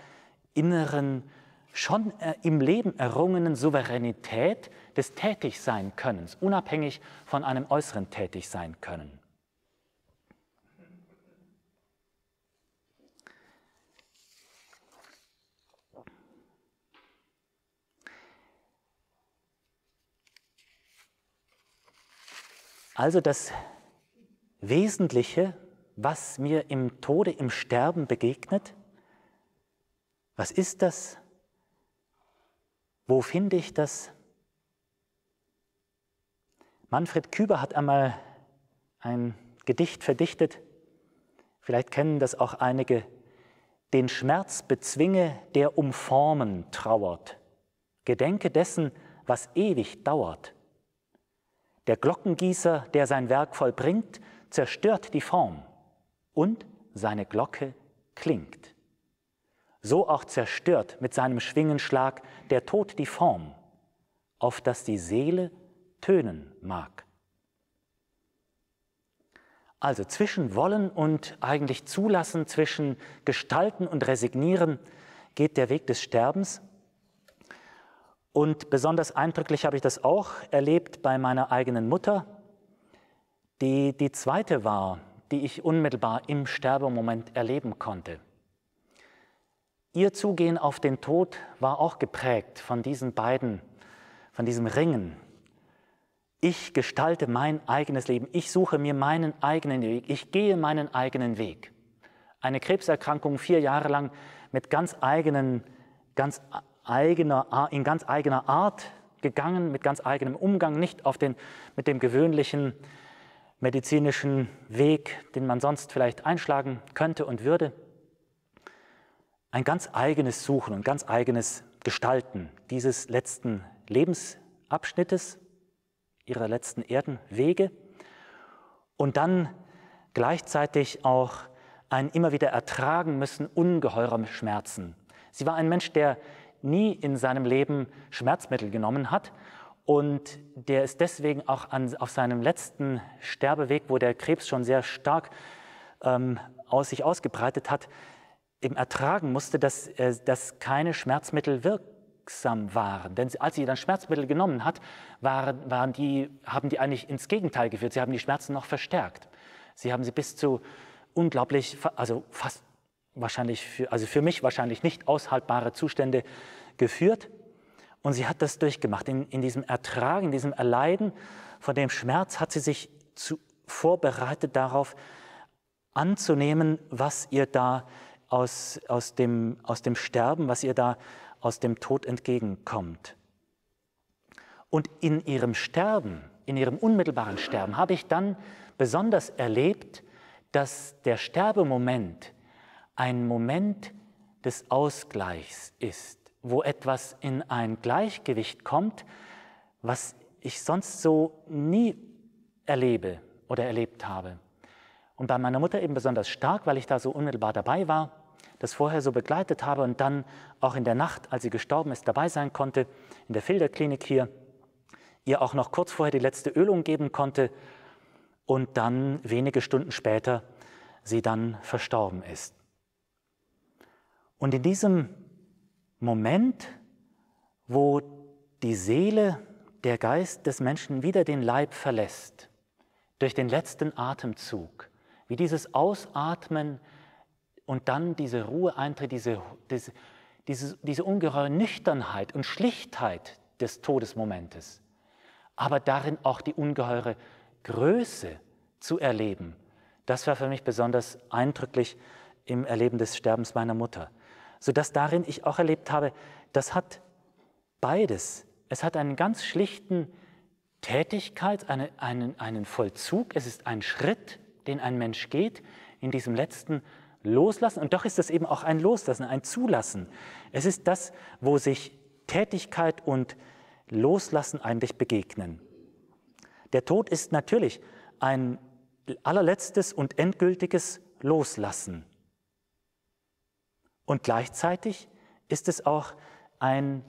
inneren schon äh, im Leben errungenen Souveränität des Tätigseinkönnens, unabhängig von einem äußeren Tätigseinkönnen. Also das Wesentliche, was mir im Tode, im Sterben begegnet, was ist das? Wo finde ich das? Manfred Küber hat einmal ein Gedicht verdichtet, vielleicht kennen das auch einige, den Schmerz bezwinge, der um Formen trauert, gedenke dessen, was ewig dauert. Der Glockengießer, der sein Werk vollbringt, zerstört die Form und seine Glocke klingt so auch zerstört mit seinem Schwingenschlag der Tod die Form, auf dass die Seele tönen mag. Also zwischen Wollen und eigentlich Zulassen, zwischen Gestalten und Resignieren geht der Weg des Sterbens. Und besonders eindrücklich habe ich das auch erlebt bei meiner eigenen Mutter, die die zweite war, die ich unmittelbar im Sterbemoment erleben konnte. Ihr Zugehen auf den Tod war auch geprägt von diesen beiden, von diesem Ringen. Ich gestalte mein eigenes Leben, ich suche mir meinen eigenen Weg, ich gehe meinen eigenen Weg. Eine Krebserkrankung vier Jahre lang mit ganz eigenen, ganz eigener, in ganz eigener Art gegangen, mit ganz eigenem Umgang, nicht auf den, mit dem gewöhnlichen medizinischen Weg, den man sonst vielleicht einschlagen könnte und würde ein ganz eigenes Suchen und ganz eigenes Gestalten dieses letzten Lebensabschnittes, ihrer letzten Erdenwege und dann gleichzeitig auch ein immer wieder ertragen müssen ungeheurer Schmerzen. Sie war ein Mensch, der nie in seinem Leben Schmerzmittel genommen hat und der ist deswegen auch an, auf seinem letzten Sterbeweg, wo der Krebs schon sehr stark ähm, aus sich ausgebreitet hat, eben ertragen musste, dass, äh, dass keine Schmerzmittel wirksam waren. Denn als sie dann Schmerzmittel genommen hat, waren, waren die, haben die eigentlich ins Gegenteil geführt. Sie haben die Schmerzen noch verstärkt. Sie haben sie bis zu unglaublich, also fast wahrscheinlich, für, also für mich wahrscheinlich nicht aushaltbare Zustände geführt. Und sie hat das durchgemacht. In, in diesem Ertragen, in diesem Erleiden von dem Schmerz hat sie sich zu, vorbereitet darauf, anzunehmen, was ihr da aus, aus, dem, aus dem Sterben, was ihr da aus dem Tod entgegenkommt. Und in ihrem Sterben, in ihrem unmittelbaren Sterben, habe ich dann besonders erlebt, dass der Sterbemoment ein Moment des Ausgleichs ist, wo etwas in ein Gleichgewicht kommt, was ich sonst so nie erlebe oder erlebt habe und bei meiner Mutter eben besonders stark, weil ich da so unmittelbar dabei war, das vorher so begleitet habe und dann auch in der Nacht, als sie gestorben ist, dabei sein konnte, in der Filderklinik hier, ihr auch noch kurz vorher die letzte Ölung geben konnte und dann wenige Stunden später sie dann verstorben ist. Und in diesem Moment, wo die Seele, der Geist des Menschen wieder den Leib verlässt, durch den letzten Atemzug, wie dieses Ausatmen und dann diese Ruhe eintritt, diese, diese, diese, diese ungeheure Nüchternheit und Schlichtheit des Todesmomentes, aber darin auch die ungeheure Größe zu erleben. Das war für mich besonders eindrücklich im Erleben des Sterbens meiner Mutter, sodass darin ich auch erlebt habe, das hat beides. Es hat einen ganz schlichten Tätigkeit, eine, einen, einen Vollzug, es ist ein Schritt, den ein Mensch geht, in diesem letzten Loslassen. Und doch ist das eben auch ein Loslassen, ein Zulassen. Es ist das, wo sich Tätigkeit und Loslassen eigentlich begegnen. Der Tod ist natürlich ein allerletztes und endgültiges Loslassen. Und gleichzeitig ist es auch ein,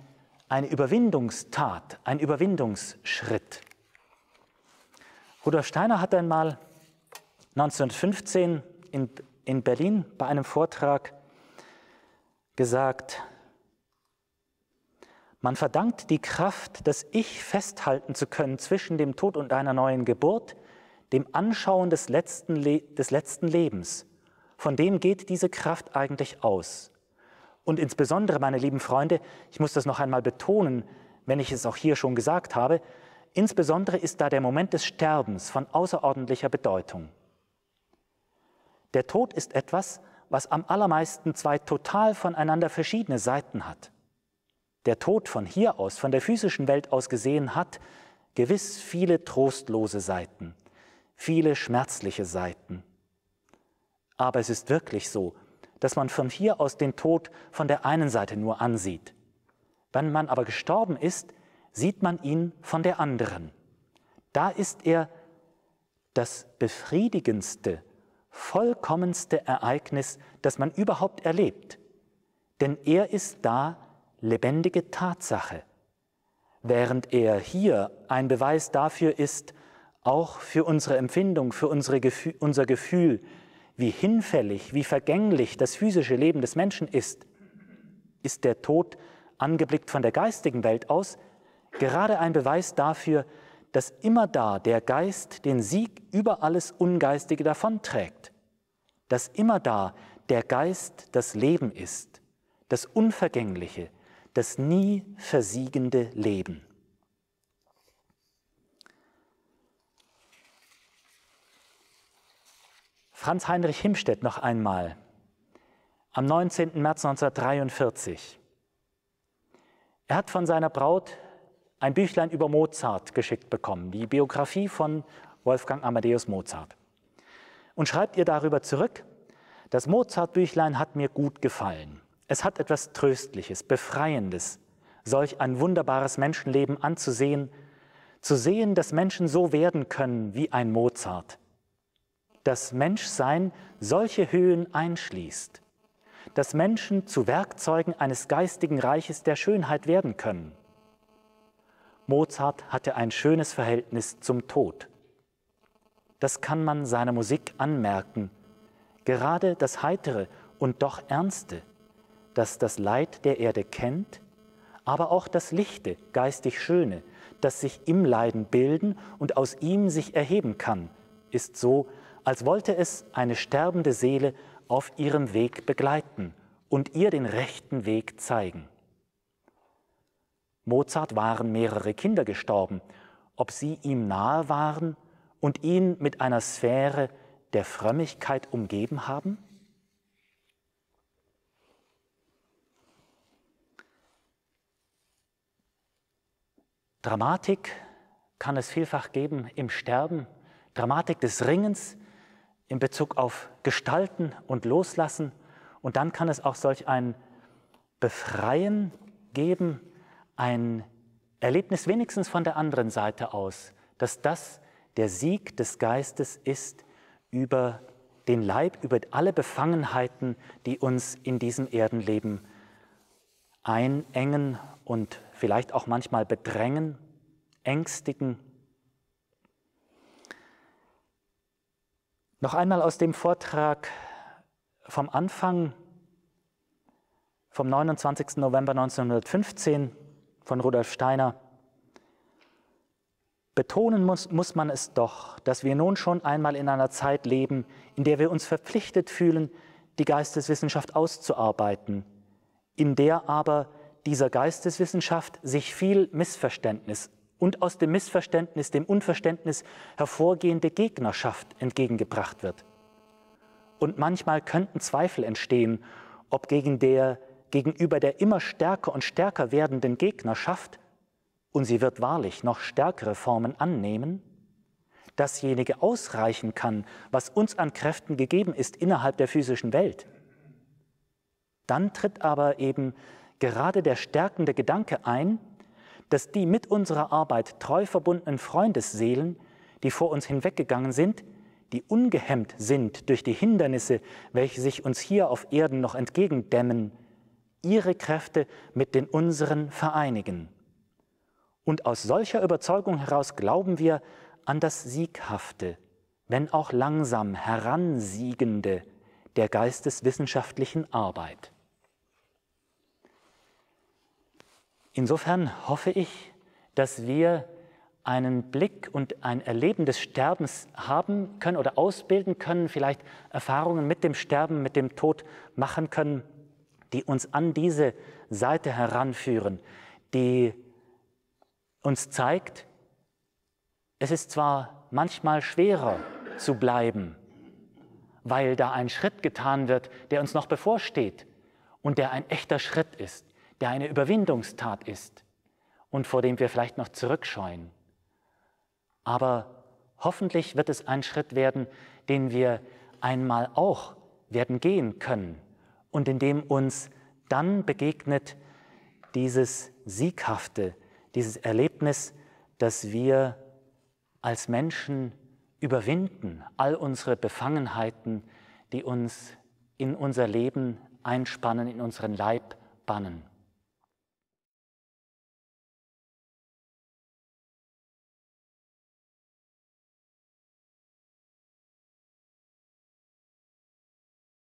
eine Überwindungstat, ein Überwindungsschritt. Rudolf Steiner hat einmal 1915 in, in Berlin bei einem Vortrag gesagt, man verdankt die Kraft, das Ich festhalten zu können zwischen dem Tod und einer neuen Geburt, dem Anschauen des letzten, Le des letzten Lebens. Von dem geht diese Kraft eigentlich aus. Und insbesondere, meine lieben Freunde, ich muss das noch einmal betonen, wenn ich es auch hier schon gesagt habe, insbesondere ist da der Moment des Sterbens von außerordentlicher Bedeutung. Der Tod ist etwas, was am allermeisten zwei total voneinander verschiedene Seiten hat. Der Tod von hier aus, von der physischen Welt aus gesehen, hat gewiss viele trostlose Seiten, viele schmerzliche Seiten. Aber es ist wirklich so, dass man von hier aus den Tod von der einen Seite nur ansieht. Wenn man aber gestorben ist, sieht man ihn von der anderen. Da ist er das befriedigendste vollkommenste Ereignis, das man überhaupt erlebt. Denn er ist da lebendige Tatsache, während er hier ein Beweis dafür ist, auch für unsere Empfindung, für unsere Gefühl, unser Gefühl, wie hinfällig, wie vergänglich das physische Leben des Menschen ist, ist der Tod, angeblickt von der geistigen Welt aus, gerade ein Beweis dafür, dass immer da der Geist den Sieg über alles Ungeistige davonträgt, dass immer da der Geist das Leben ist, das Unvergängliche, das nie versiegende Leben. Franz Heinrich Himmstedt noch einmal am 19. März 1943. Er hat von seiner Braut ein Büchlein über Mozart geschickt bekommen, die Biografie von Wolfgang Amadeus Mozart. Und schreibt ihr darüber zurück, das Mozart-Büchlein hat mir gut gefallen. Es hat etwas Tröstliches, Befreiendes, solch ein wunderbares Menschenleben anzusehen, zu sehen, dass Menschen so werden können wie ein Mozart, dass Menschsein solche Höhen einschließt, dass Menschen zu Werkzeugen eines geistigen Reiches der Schönheit werden können. Mozart hatte ein schönes Verhältnis zum Tod. Das kann man seiner Musik anmerken. Gerade das Heitere und doch Ernste, das das Leid der Erde kennt, aber auch das Lichte, geistig Schöne, das sich im Leiden bilden und aus ihm sich erheben kann, ist so, als wollte es eine sterbende Seele auf ihrem Weg begleiten und ihr den rechten Weg zeigen. Mozart waren mehrere Kinder gestorben, ob sie ihm nahe waren und ihn mit einer Sphäre der Frömmigkeit umgeben haben? Dramatik kann es vielfach geben im Sterben, Dramatik des Ringens in Bezug auf Gestalten und Loslassen. Und dann kann es auch solch ein Befreien geben, ein Erlebnis wenigstens von der anderen Seite aus, dass das der Sieg des Geistes ist über den Leib, über alle Befangenheiten, die uns in diesem Erdenleben einengen und vielleicht auch manchmal bedrängen, ängstigen. Noch einmal aus dem Vortrag vom Anfang vom 29. November 1915 von Rudolf Steiner. Betonen muss, muss man es doch, dass wir nun schon einmal in einer Zeit leben, in der wir uns verpflichtet fühlen, die Geisteswissenschaft auszuarbeiten, in der aber dieser Geisteswissenschaft sich viel Missverständnis und aus dem Missverständnis, dem Unverständnis hervorgehende Gegnerschaft entgegengebracht wird. Und manchmal könnten Zweifel entstehen, ob gegen der gegenüber der immer stärker und stärker werdenden Gegnerschaft, und sie wird wahrlich noch stärkere Formen annehmen, dasjenige ausreichen kann, was uns an Kräften gegeben ist innerhalb der physischen Welt. Dann tritt aber eben gerade der stärkende Gedanke ein, dass die mit unserer Arbeit treu verbundenen Freundesseelen, die vor uns hinweggegangen sind, die ungehemmt sind durch die Hindernisse, welche sich uns hier auf Erden noch entgegendämmen, ihre Kräfte mit den unseren vereinigen. Und aus solcher Überzeugung heraus glauben wir an das Sieghafte, wenn auch langsam Heransiegende der geisteswissenschaftlichen Arbeit. Insofern hoffe ich, dass wir einen Blick und ein Erleben des Sterbens haben können oder ausbilden können, vielleicht Erfahrungen mit dem Sterben, mit dem Tod machen können, die uns an diese Seite heranführen, die uns zeigt, es ist zwar manchmal schwerer zu bleiben, weil da ein Schritt getan wird, der uns noch bevorsteht und der ein echter Schritt ist, der eine Überwindungstat ist und vor dem wir vielleicht noch zurückscheuen. Aber hoffentlich wird es ein Schritt werden, den wir einmal auch werden gehen können und in dem uns dann begegnet dieses Sieghafte, dieses Erlebnis, dass wir als Menschen überwinden all unsere Befangenheiten, die uns in unser Leben einspannen, in unseren Leib bannen.